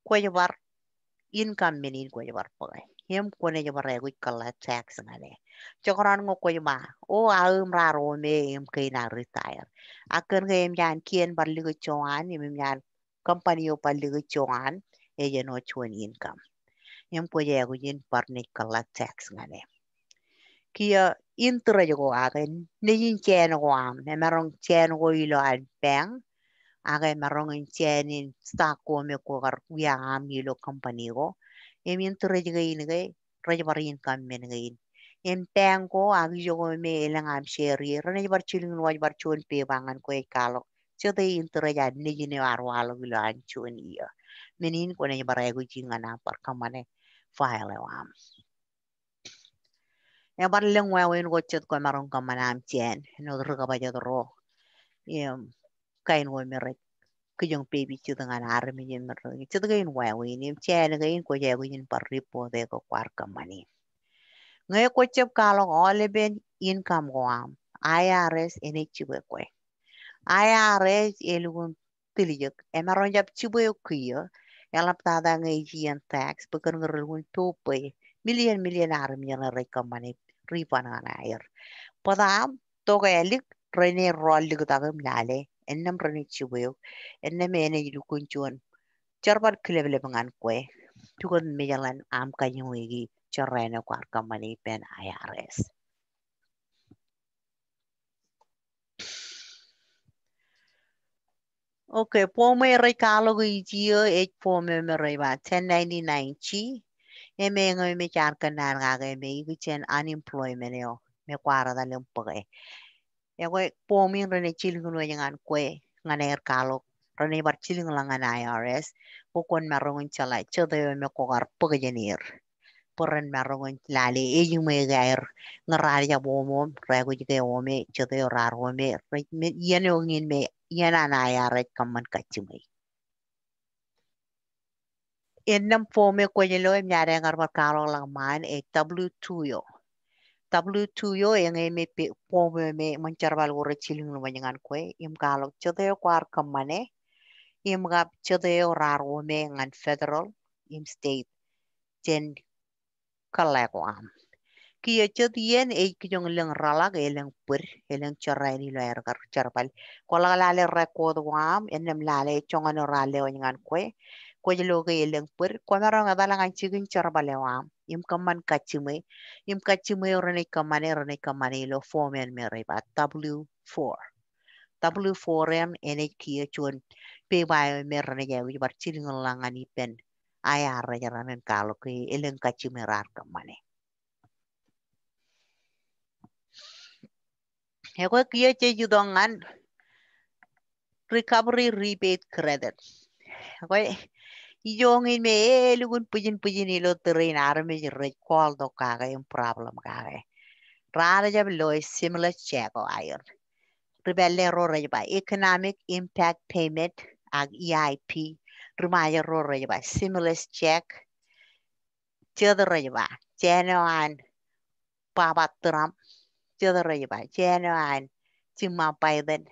kue jabar income mình menin kue jabar pakai hem kone jabar ya cả là tax này, cho ngale chokoran ngo mà, ô à em ra rồi me em kai na retire à akan ke em jan kien bar ligo chongan em jan company o par ligo chongan e nó cho anh income em kue ya kuik par cả là tax ngale kia intra jago agen ne yin chen go am ne marong chen go ilo al bang aga marrón en chen in sta come ko gar ya ami lo company go em yin tu reg gain ge reg barin kam men gain em tang ko agi jo go me elang am sheri rene bar chiling no bar chul pe bangan ko e kalo cho te in tu reg ne ji ne ar walo gi lo an chu ni ya menin ko ne bar ego ji ngana par kamane file wa ya bar lengwa wen go chet ko marong kamanam chen no rga ba jo ro em kain wa mirig kijong baby ci dengan armi yin mirig ci dengan wawi ni cian gain ko ja gain parri po de ko kwar kamani ngai ko chep kalo ole ben income go am IRS ene ci be ko IRS elugun tilijek emaron jap ci be kuyo yalap e ta da ngai jian tax be kan ngarulgun tope million million armi yin rek kamani ripan ana air er. padam to ga elik rene rol lig dagam lale enam rani chiweo enam ene yidu kunchuan charbar kilebele bangan kwe tugan mejalan am kanyuigi charrene kwar kamani pen IRS Ok, pome rei kalo gi jio e pome me rei ba 1099 chi e me ngoi me char kanan ga ga me gi chen unemployment yo me kwara da lem pwe ya kue pomin rene chil kunu yangan kue ngane kalok rene bar chil ngelangan IRS pokon marungun chala chodo yo me kogar pagajanir porren marungun lali e yung me gair ngarari ya bomo rego jige ome chodo yo rar ome yene ongin me yana na IRS kamman kachimai എന്നും ഫോമിൽ കൊഞ്ഞിലോ lang കാളോളമാൻ A w two യോ W two yo yang eme pe pome me mancar bal gore chiling lo manyangan kwe im galok chode kwar kamane im gap chode rar wo me ngan federal im state chen kalagwam ki yo chod yen e kyong leng rala ge leng pur e leng charai ni lo er gar charbal kola la le record wam enem la le chongan ra le ngan kwe ko loge yeleng per kwanara nga dala ngan chigin charbalewa im kaman kachime im kachime rene kamane rene kamane lo formen mere ba w4 w4m nhk chon pe ba mere ne ya wi bar chilin langani pen aya ra jaranen kalo ke eleng kachime rar kamane Heko kia che judongan recovery rebate credit. Okay. Yung me lugun pujin pujin ilo terrain arme jirrej kol do kaga yung problem kaga. Eh. Rara jab loy similar chego ayon. Rebelle ro rajba economic impact payment ag EIP rumaya ro rajba similar check cheda rajba jenoan baba Trump cheda rajba jenoan cimma Biden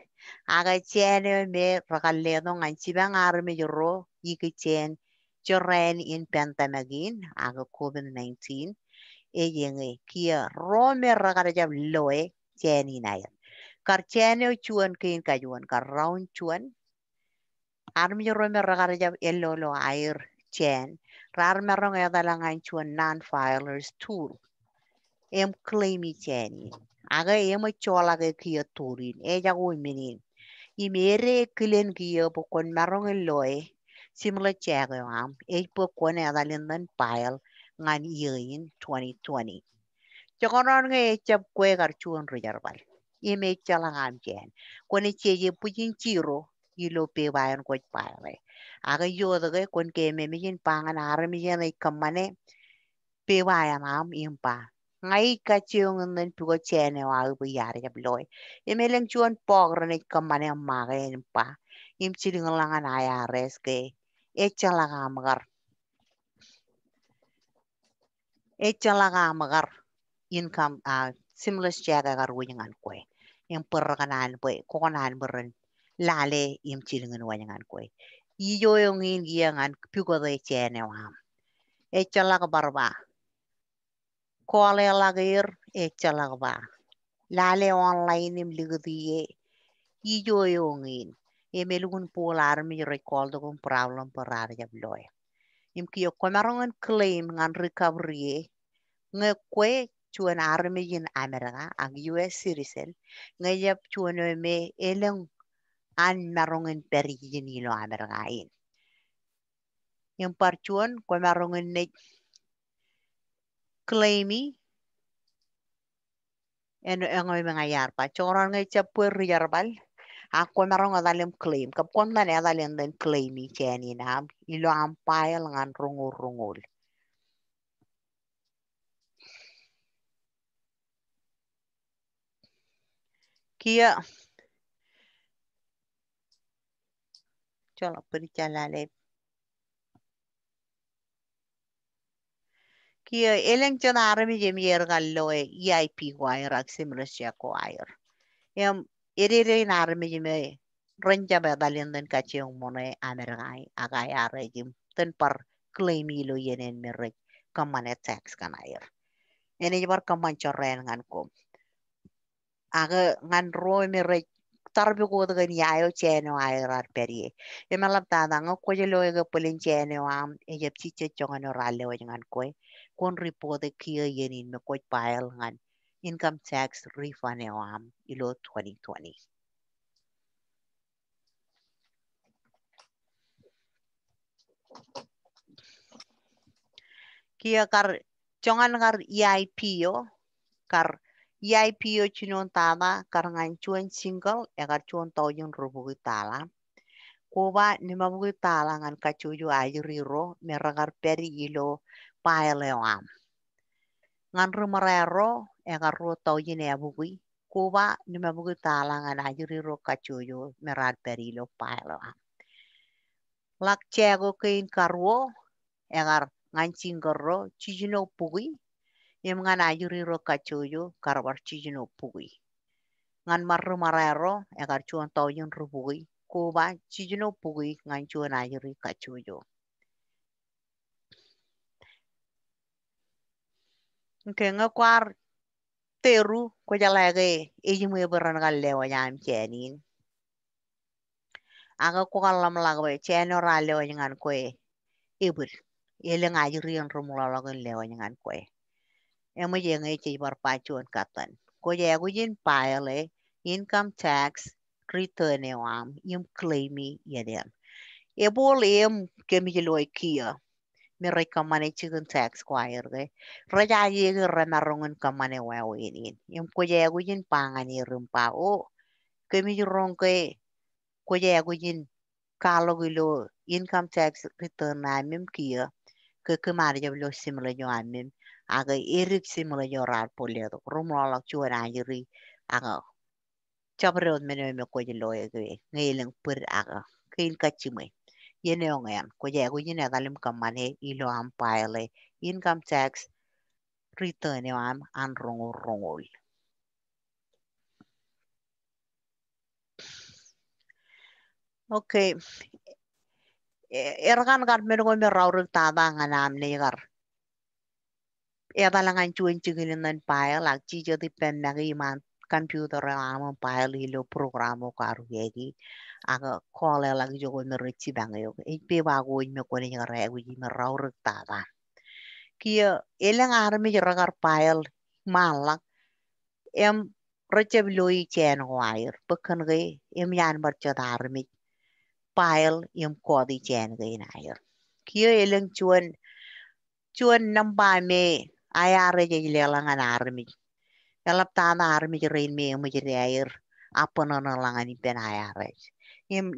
aga jeno me rakalle no ngan cibang arme jiro iki chen cho chiren in pentanagin aga COVID-19 e yenge kia rome ragara jab loe cheni nayan. Kar cheni chuan kin kayuan kar round chuan arm yo rome ragara jab elo lo air chen rar merong ya dalangan chuan non filers tool em claimi cheni aga em chola ke kia turin e jago minin imere kilen kia bokon marong loe similar am eipo kone adalin nan pile ngan yein 2020 chokoron nge chap kwe gar chuon ro jarbal ime chalang am chen kone cheje pujin chiro ilo pe bayan ko pile aga yodage kon ke me me pangan armi yen ai kamane pe bayan am impa ngai ka chiung nen pugo chene wa bu yar ya bloy imeleng chuan pogrne kamane ma gen pa im chiring langan ayares ke Echa la gamagar. Echa la gamagar. Income, ah, uh, similar jaga garwinyangan kwe. Yang perganan kwe, kokonan beren. Lale im chilingan wanyangan kwe. Iyo yung ingiangan, pugo de chene waham. Echa la gabarba. Kuala la gair, echa la gabar. Lale online im ligadiye. Iyo yung ingi emelugun pularmi yo recoldo con problem parar ya bloe im ki yo komaron an claim ngan recovery e nge kwe chuan armi yin america ang us citizen nge yap chuan me eleng an marong en peri yin ilo america in yung parchuan komaron en ne claimi eno engoy mga yarpa ngai nge chapur yarbal Akon marongo dhalim claim. kon na ne dhalim den claim i chani nam. Ilo pile ngan rungul rungul. Kia. chala le Kia eleng chana arami jem yer gallo kan eh, e ip wire ak ko wire. Em iriri narmijime renja be dalindin kachiung mone amergai agai aregim ten par claimilo yenen mirrek kamane tax kanair ene jibar kaman chorren ngan kom aga ngan roi mirrek tarbi kodgan yayo cheno airar peri emelam ta danga kojelo ega pulin cheno am ejep chiche chongano ralle ojangan koi kon ripode kia yenin me koj pael ngan income tax refund عام له um, 2020 kia kar chongan kar EIP yo kar EIP yo chinon tama kar ngan chuan single e kar chuan to yung rubu tala kuba nimabu tala ngan ka ayuriro ayri ro peri ilo paile am um, ngan rumarero ega ya, ruto yine ya, abugui kuba nima bugu talangan ajuri roka cuyo merat perilo pailo ah. lak cego kein karwo egar ya ngancing gorro cijino pugui yang ngan ajuri ro cuyo karwar cijino pugui ngan marro marero egar cuan toyun rubugui kuba cijino pugui ngan cuan ajuri kacuyo Kenga kwar ตรู้ก็จะเลิกเอจิมือบรันกันเลวยามเชนินอาก็กลัมลากไปเชนอรัลเลวยังงันกวยอิบุรเอลงอายุเรียนรุมลลากันเลวยังงันกวยเอ็มเจงไอจีบาร์ปาชวนกันก็จะกูยินไปเลย income tax r e t ร r n เอวามยิมคลีมียเดียนเอโบอลเอ็มเกมิจลอยคีย์ mi roi kamane chigun tax squire ge raja ye ge remarrongun kamane wa winin yum ko ye gu jin pangani rumpa o oh, ke mi rong ke ko ye gu jin kalo gu lo income tax return na mim kia ke ke mar ye lo simla yo amim aga erik simla yo rar poledo rumla chuara yiri aga chabrod menoy me ko ye lo ye ge ngeleng pur aga kin kachimai yene ongen ko ye ko yene dalim kamane ilo am pile income tax return am an rongol rongol okay e, ergan gar men go me raurik ta ba ne gar e an cuin chigilin nan pae lak ci jodi pen nagi man computerlamo kan paililo programo karuegi ya. aga kole lagi jogo no richi bangayo ikpe eh, bago ime kone ngare egu ime rauruk taba kia elang armi jeragar pail malak em recep loi chen wair pekan gai em yan barca darmi pail em kodi chen gai nair kia elang cuan cuan nambame me ayare jadi lelangan armi Yalaptaana armijiriin na ayir apananalanganin penayaraj. Im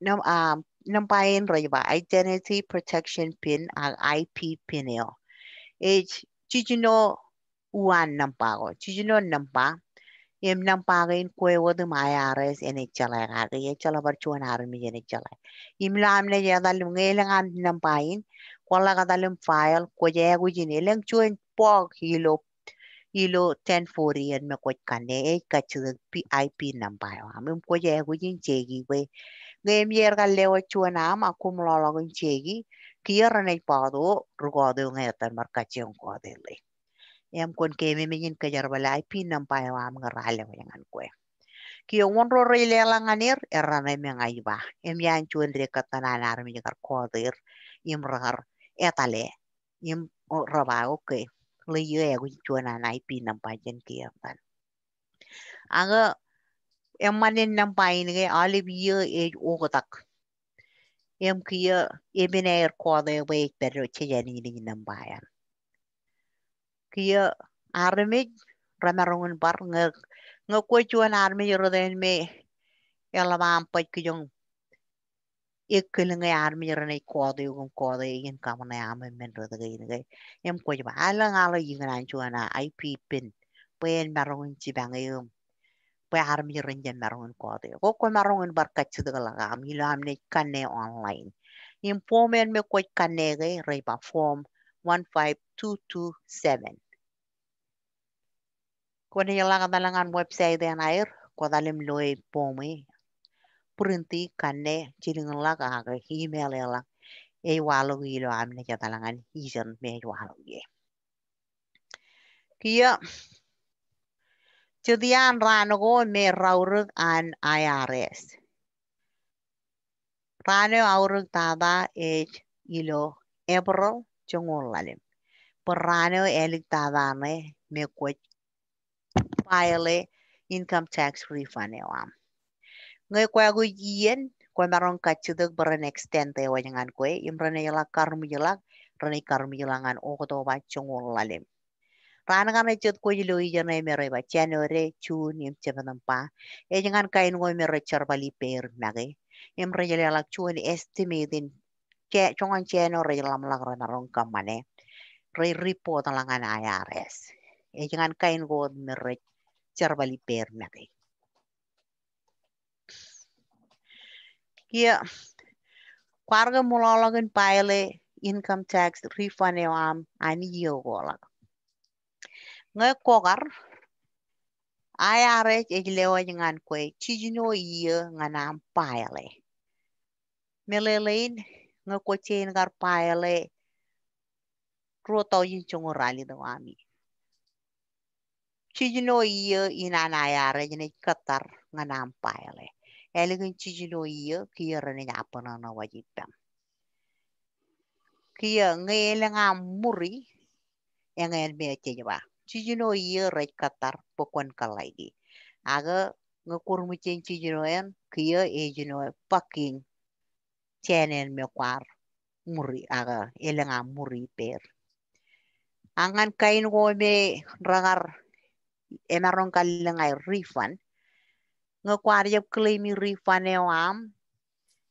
nam um ah, nampain ba identity protection pin ag IP pinil. Ich chijino uan nampago. Chijino nampa im nampagin kuewo de mayares en echala gagi echala chuan armi en echala. Im lamne yadalum ngelangan nampain kwala gadalum file kujin. jineleng chuen po kilo ilo 1040 en me kwa kane e ka chudan PIP number wa me kwa ya ku jin chegi we nge mier ga lewa chuana ma kum lo lo gin chegi kiyar ne pa do rugo do nge ta mar ka chen ko de le em kon ke me min ka jar bala IP number wa am ga rale wa ngan ko ki won ro re le la nganir era ne me ngai ba em yan chuen re ka tana nar mi ga ko de im rar etale im rabago que Liye aku cuanan IP nampai jen kia kan. Angga em nam pai ni ali alib ye e tak Em kia emin air kuada e baik beru cejani ni ni nampayan. Kia armej ramarungun bar ngak ngak kuacuan armej roden me ela elamam pat kijong ekkelunga yarume yerene koodayugum koodayigin kamana e yamen menredagayinigay em kojba alangala yingananchuana aipipin pen marungun chibangayum pe arum yerenjen marungun kooday kokko marungun barkatsidgalagam ilamne kanne online im e pomen me koj kannegay reba form 15227 kone yalagadalangan website en air kodalim loy pomi purinti kane chilingin laga ka ga hi mele la e walu gi lo amne ja talangan hi jan me walu ye kia rano go me raurug an IRS. Rano aurug tada e ilo ebro jongolalim. Perano elik tada ne me kuat file income tax refund ewam. Ngay kue gu yen kue maron kacuduk beren extend te wajangan kue imrene yelak karmu yelak rene karmu yelangan o koto bacung lalim. Rana kan ejut kue jelo ijan e mere ba chun yim nim chepanam pa e jangan kain kue mere charbali per nage imre jele yelak chun estimedin ke chongan chanore yelam lak rana ron mane re report langan yares, e jangan kain kue mere bali per nage. กีอควาร์กมูลลักษณ์ไปเลยอินค c มแท็กซ์ร f ฟันเอามอันยิ่งกว่าละเงยกว่ากัน i อ s เอจงเลวยังงานกูชิจิโนเยี่ยงานไปเลยเมื่อเลนเงยกูเชนกันไปเลยรู้ตัวยิ่งจงรักลีดว่ามีชิจิโนเยี่ยงานไอ IRS เนี่ยกัตตาร์งานไปเลย eleganticiloiyo kiyarani apanana wajibam kiya ngelanga muri engel me chejaba chijino iyo rej katar pokon kalaidi aga ngakur mucin chijino en kiya ejino paking chenen me muri aga elanga muri per angan kain go me ragar emarron kalengai rifan ngơ qua đi jab kli am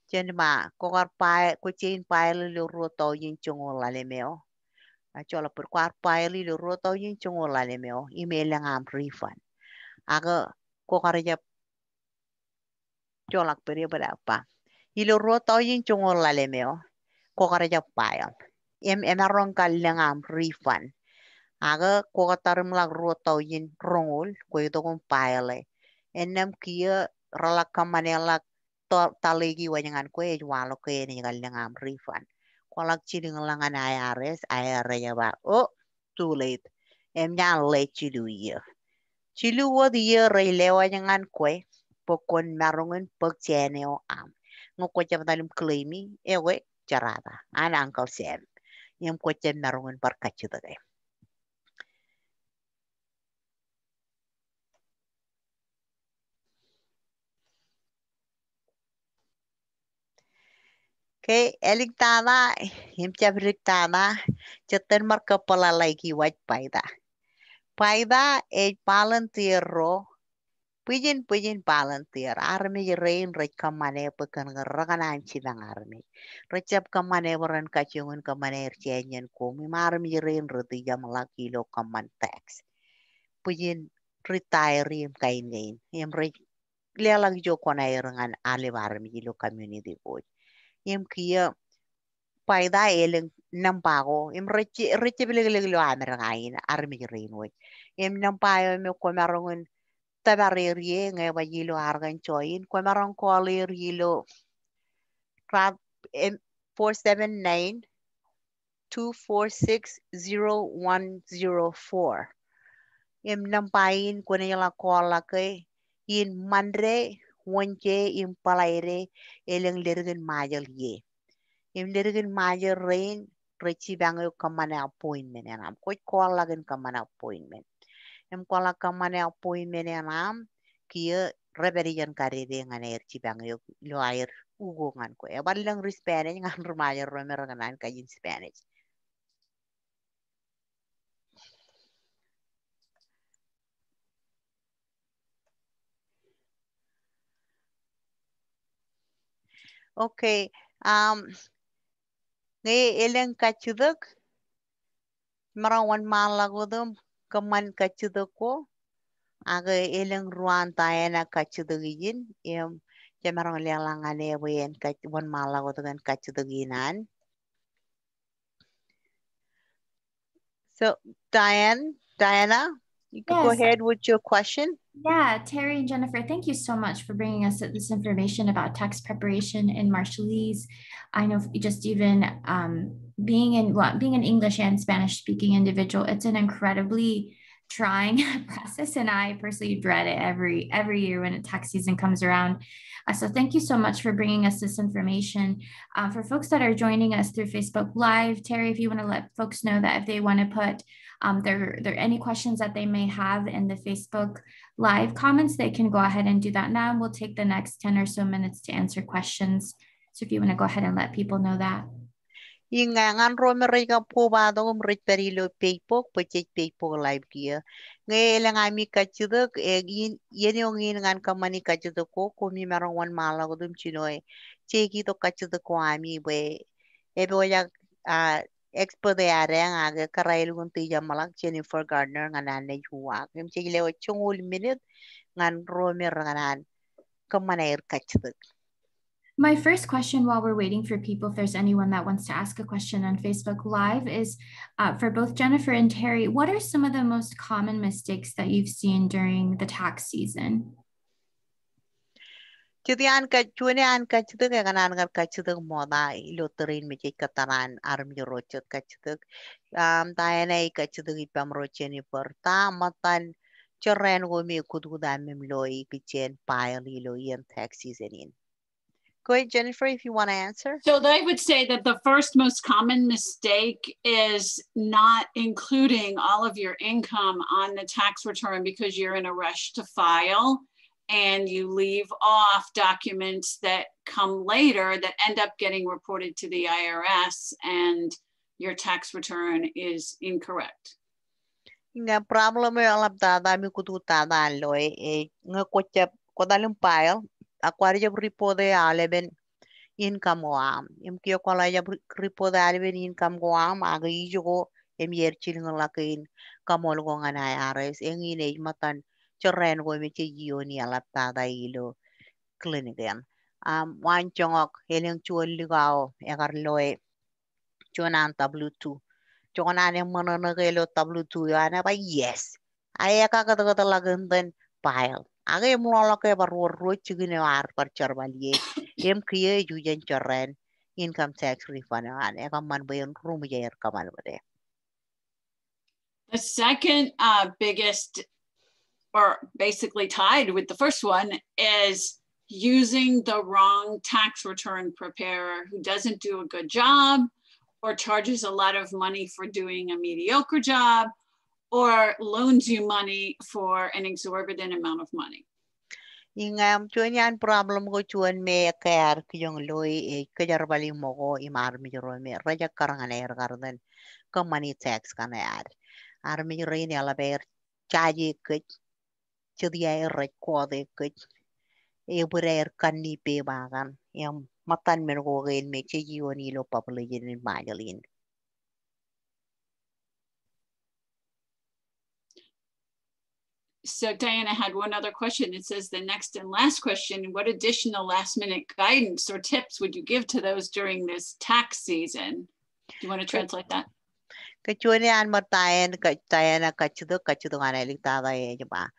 chen ma ko pai kucing pai lilo ruto yin chung o e meo a cho la por kwar pa le yin chung o meo i yang am rifan ri fan a ko per ba da pa yin chung o meo ko kar jab em em arong kal le ngam ri aga ko kar tar ru yin rongol ko pai to enam kia ralak kamanelak to talegi wanyangan kue jualo kue ni kali ngam rifan Kualak ciri ngelangan ayares ayare ya ba oh too late emnya late cilu ya cilu wo dia relewa nyangan kue pokon marungan pokciane am ngoko jam talim klaimi ewe cerata an uncle sam yang kocen marungan barkacu Oke, eling tana, himcha brik tana, mar marka pala lagi waj paida. Paida e ro, pijin pijin palantir, armi rain rech kamane pekan ngerakan anci dang armi. Recep kamane waran kacungun kamane ercianyan kumi, marmi rein reti jam laki lo kaman tax. Pijin retire im kain kain, im rek lelang jokona irangan alibarmi lo community vote. يم كي بايدا إلين نمباغو يم رجي رجي بلغلغ لو عمر غاين أرمي رينوي يم نمبايو يم كومرون تبريري غي ويلو أرغن شوين كومرون كولير يلو راب 479 2460104 em nampain ko nila kola kay in mandre Once in palaire elang lirigan majal ye. Im lirigan majal rain rechi bango kamana appointment enam. Koi kollagan kamana appointment. Em kolla kamana appointment enam kia reberian karire er ngan bang cibango lo ugo ugongan ko. Ebal lang rispanish ngan rumajar ngan kayin Spanish. Okay. Um, ne eleng kachuduk marawan malagudum kaman kachudukko aga eleng ruan taena kachudugin em jamarong lelangan ewen kachwan malagodugan kachuduginan. So Diane, Diana, you yes. go ahead with your question. Yeah, Terry and Jennifer, thank you so much for bringing us this information about tax preparation in Marshallese. I know just even um, being in well, being an English and Spanish speaking individual, it's an incredibly trying process and i personally dread it every every year when tax season comes around uh, so thank you so much for bringing us this information uh, for folks that are joining us through facebook live terry if you want to let folks know that if they want to put um, there there any questions that they may have in the facebook live comments they can go ahead and do that now and we'll take the next 10 or so minutes to answer questions so if you want to go ahead and let people know that Ingangan romeray ka po ba dong rit perilo paypok pachet paypok live kia. Ngay lang ami kachudak egin eh, yeni yung ngan ka mani kachudak ko kumi merong wan malag dum chinoy. Cheki to kachudak ko ami be. Ebe wala ah expert de arang aga karail kun tija malak Jennifer Gardner nga nanay huwag. Yung cheki lewa chungul minute ngan romer nga nan kamanair kachudak. My first question while we're waiting for people, if there's anyone that wants to ask a question on Facebook Live, is uh, for both Jennifer and Terry, what are some of the most common mistakes that you've seen during the tax season? Chudian ka chudian ka chudug ganan gar ka chudug moda ilotarin mi ka taran arm yoro chut ka chudug am um, tayana ka chudug ipam rocheni porta matan chorren go mi kudgudam mi loy kichen pile lo yen taxis enin go ahead, Jennifer, if you want to answer. So I would say that the first most common mistake is not including all of your income on the tax return because you're in a rush to file and you leave off documents that come later that end up getting reported to the IRS and your tax return is incorrect. Nga problem alab da mi kutu ta da nga pile akwari jab ripode aleben kam o am em kio kola jab ripode aleben kam go am aga ijo go em yer chil ngala kain kamol go ngana ares eng ine matan chorren go mi chiyo ni da ilo klinigan am wan chongok heleng chuol ligao egar loe chonan tablu tu chonan em manana gelo tablu tu ya na ba yes ayaka kadagada lagenden pile aga income tax refund bade er the second uh, biggest or basically tied with the first one is using the wrong tax return preparer who doesn't do a good job or charges a lot of money for doing a mediocre job or loans you money for an exorbitant amount of money. Ingam chuan yan problem ko chuan me kar kyong loy e eh, kajar bali mo ko imar mi ro me raja karangan er garden ko money tax eh, kan ar ar mi ro ni ala ber chaji ke chudia er ko de ke e bure er kan ni pe bagan yam matan mer ko gen me che jioni lo pablin magalin so Diana had one other question. It says the next and last question, what additional last minute guidance or tips would you give to those during this tax season? Do you want to translate that? Kecualian mertain Diana kachudo kachudo ngana litada e jaba.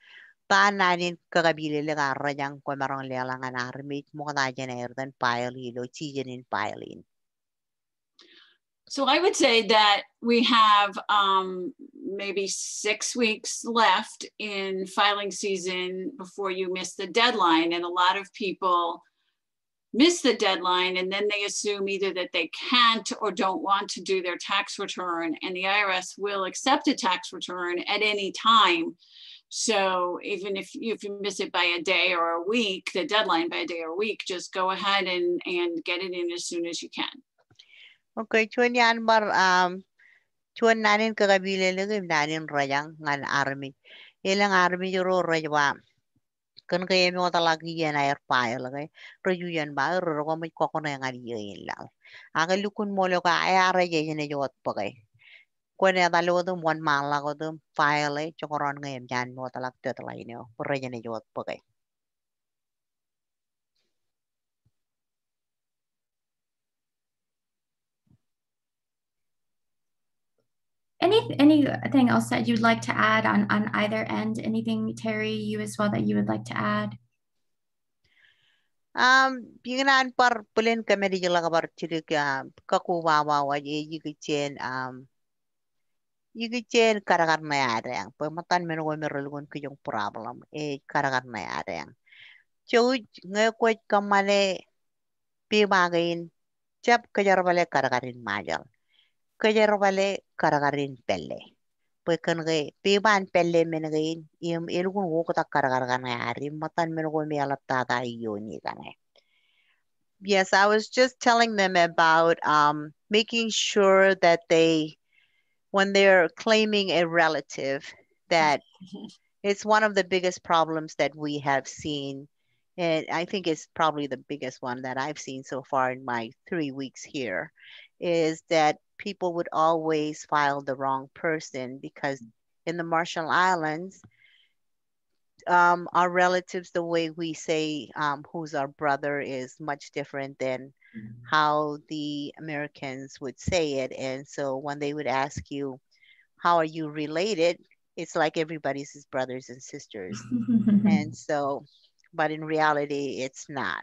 Tananin kagabili le garra yang ko marang lelangan armit mo na jenerden pile hilo chijenin pile in. So I would say that we have um, maybe six weeks left in filing season before you miss the deadline. And a lot of people miss the deadline and then they assume either that they can't or don't want to do their tax return and the IRS will accept a tax return at any time. So even if you, if you miss it by a day or a week, the deadline by a day or a week, just go ahead and, and get it in as soon as you can. Okay, chuen yan bar um, chuen nanin kagabile lagi nanin rayang ngan army. Ilang army juro rajwa. Kan kaya mi talagi lagi yan air pile lagi. Raju yan ba, roro ko may koko na yung adiyayin lang. Aga lukun mo lo ka ay arayayin na jowat pagay. Kone ada ya lo dum wan malang ko dum file ay chokoron ngayam jan mo talak tetalay niyo. Purayan na jowat pagay. any anything else that you'd like to add on on either end anything terry you as well that you would like to add um bingan par di yung jala kabar chirik kaku wawa waje eh, yigichen um yigichen karagar na yare ang pamatan men go merulgon ki yung problem e eh, karagar na yare ang chuj ngakwet kamale pibagain chap kajar bale karagarin majal karagarin pelle. Pekan piban pelle matan Yes, I was just telling them about um, making sure that they, when they're claiming a relative, that it's one of the biggest problems that we have seen. And I think it's probably the biggest one that I've seen so far in my three weeks here is that people would always file the wrong person because in the Marshall Islands, um, our relatives, the way we say um, who's our brother is much different than mm-hmm. how the Americans would say it. And so when they would ask you, how are you related? It's like everybody's his brothers and sisters. and so, but in reality, it's not.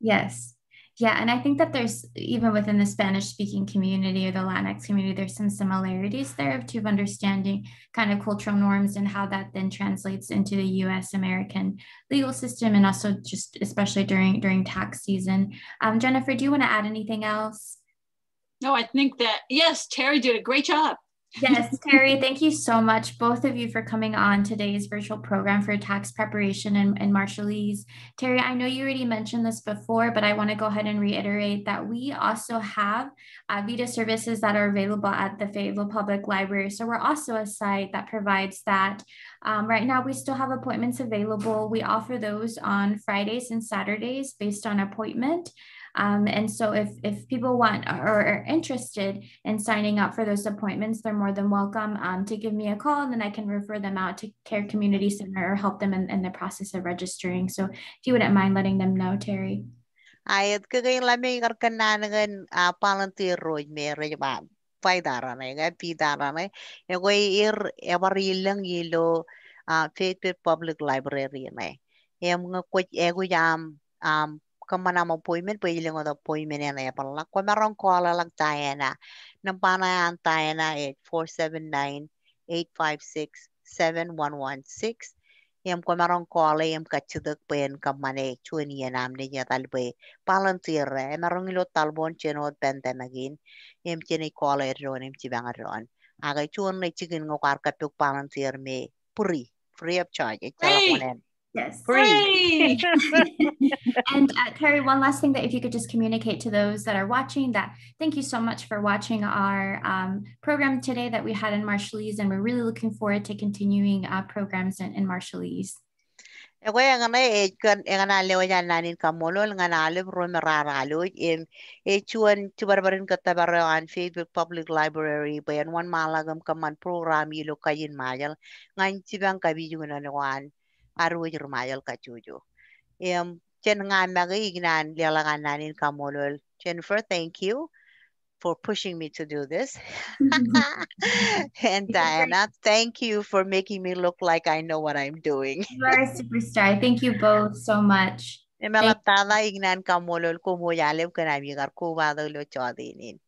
Yes. Yeah, and I think that there's even within the Spanish speaking community or the Latinx community, there's some similarities there of to understanding kind of cultural norms and how that then translates into the US American legal system and also just especially during during tax season. Um, Jennifer, do you want to add anything else? No, I think that yes, Terry did a great job yes, Terry, thank you so much, both of you, for coming on today's virtual program for tax preparation and, and Marshallese. Terry, I know you already mentioned this before, but I want to go ahead and reiterate that we also have uh, Vita services that are available at the Fayetteville Public Library. So we're also a site that provides that um, right now, we still have appointments available. We offer those on Fridays and Saturdays based on appointment. Um, and so if, if people want or are interested in signing up for those appointments, they're more than welcome um, to give me a call and then I can refer them out to Care Community Center or help them in, in the process of registering. So if you wouldn't mind letting them know, Terry. Ayat kagayin lamig arkan na nagan ah, ba? फायदाराने पीदाराने एगो इर एवरिलंग इलो फेट public library में em nga ko ah, ego eh, yam am um, kamana mo poimen po ilingo da poimen na eh, pa la ko maron ko ala lang tayo na nang panayan tayo na 8479 856 7116ยัมก็มารองกอลยังกัดชุดกเป็นกับมันเองช่วยนี่นามเนี่ยตัลเบย์พาลันเซียร์มารองอิลตั้งบอนเชนอดเป็นแต่มากินยังเชนี่กอลเอร์รอนยังจีบังอร์รอนอาเกย์ช่วยนี่ชิกินงกอาร์กับทุกพาลันเซียร์เมย์ปุรีฟรีอัพชาร์จเอ็กซ์ตล Yes. Great. and uh, Terry, one last thing that if you could just communicate to those that are watching that thank you so much for watching our um, program today that we had in Marshallese, and we're really looking forward to continuing uh, programs in, in Marshallese. Ego yang na e kan yang na lewa yan nanin kamolol nga na alib ro meraralo in e chuan tubarbarin kata an Facebook Public Library bayan wan malagam kaman program yilo kayin mayal ngan tibang kabijungan nanuan aruj rumayol kachuju. Um, chen nga maga ignan lialagan nanin kamolol. Jennifer, thank you for pushing me to do this. and Diana, thank you for making me look like I know what I'm doing. you are a superstar. Thank you both so much. Emalaptada ignan kamolol kumuyalev kanamigar kubado lo chodinin.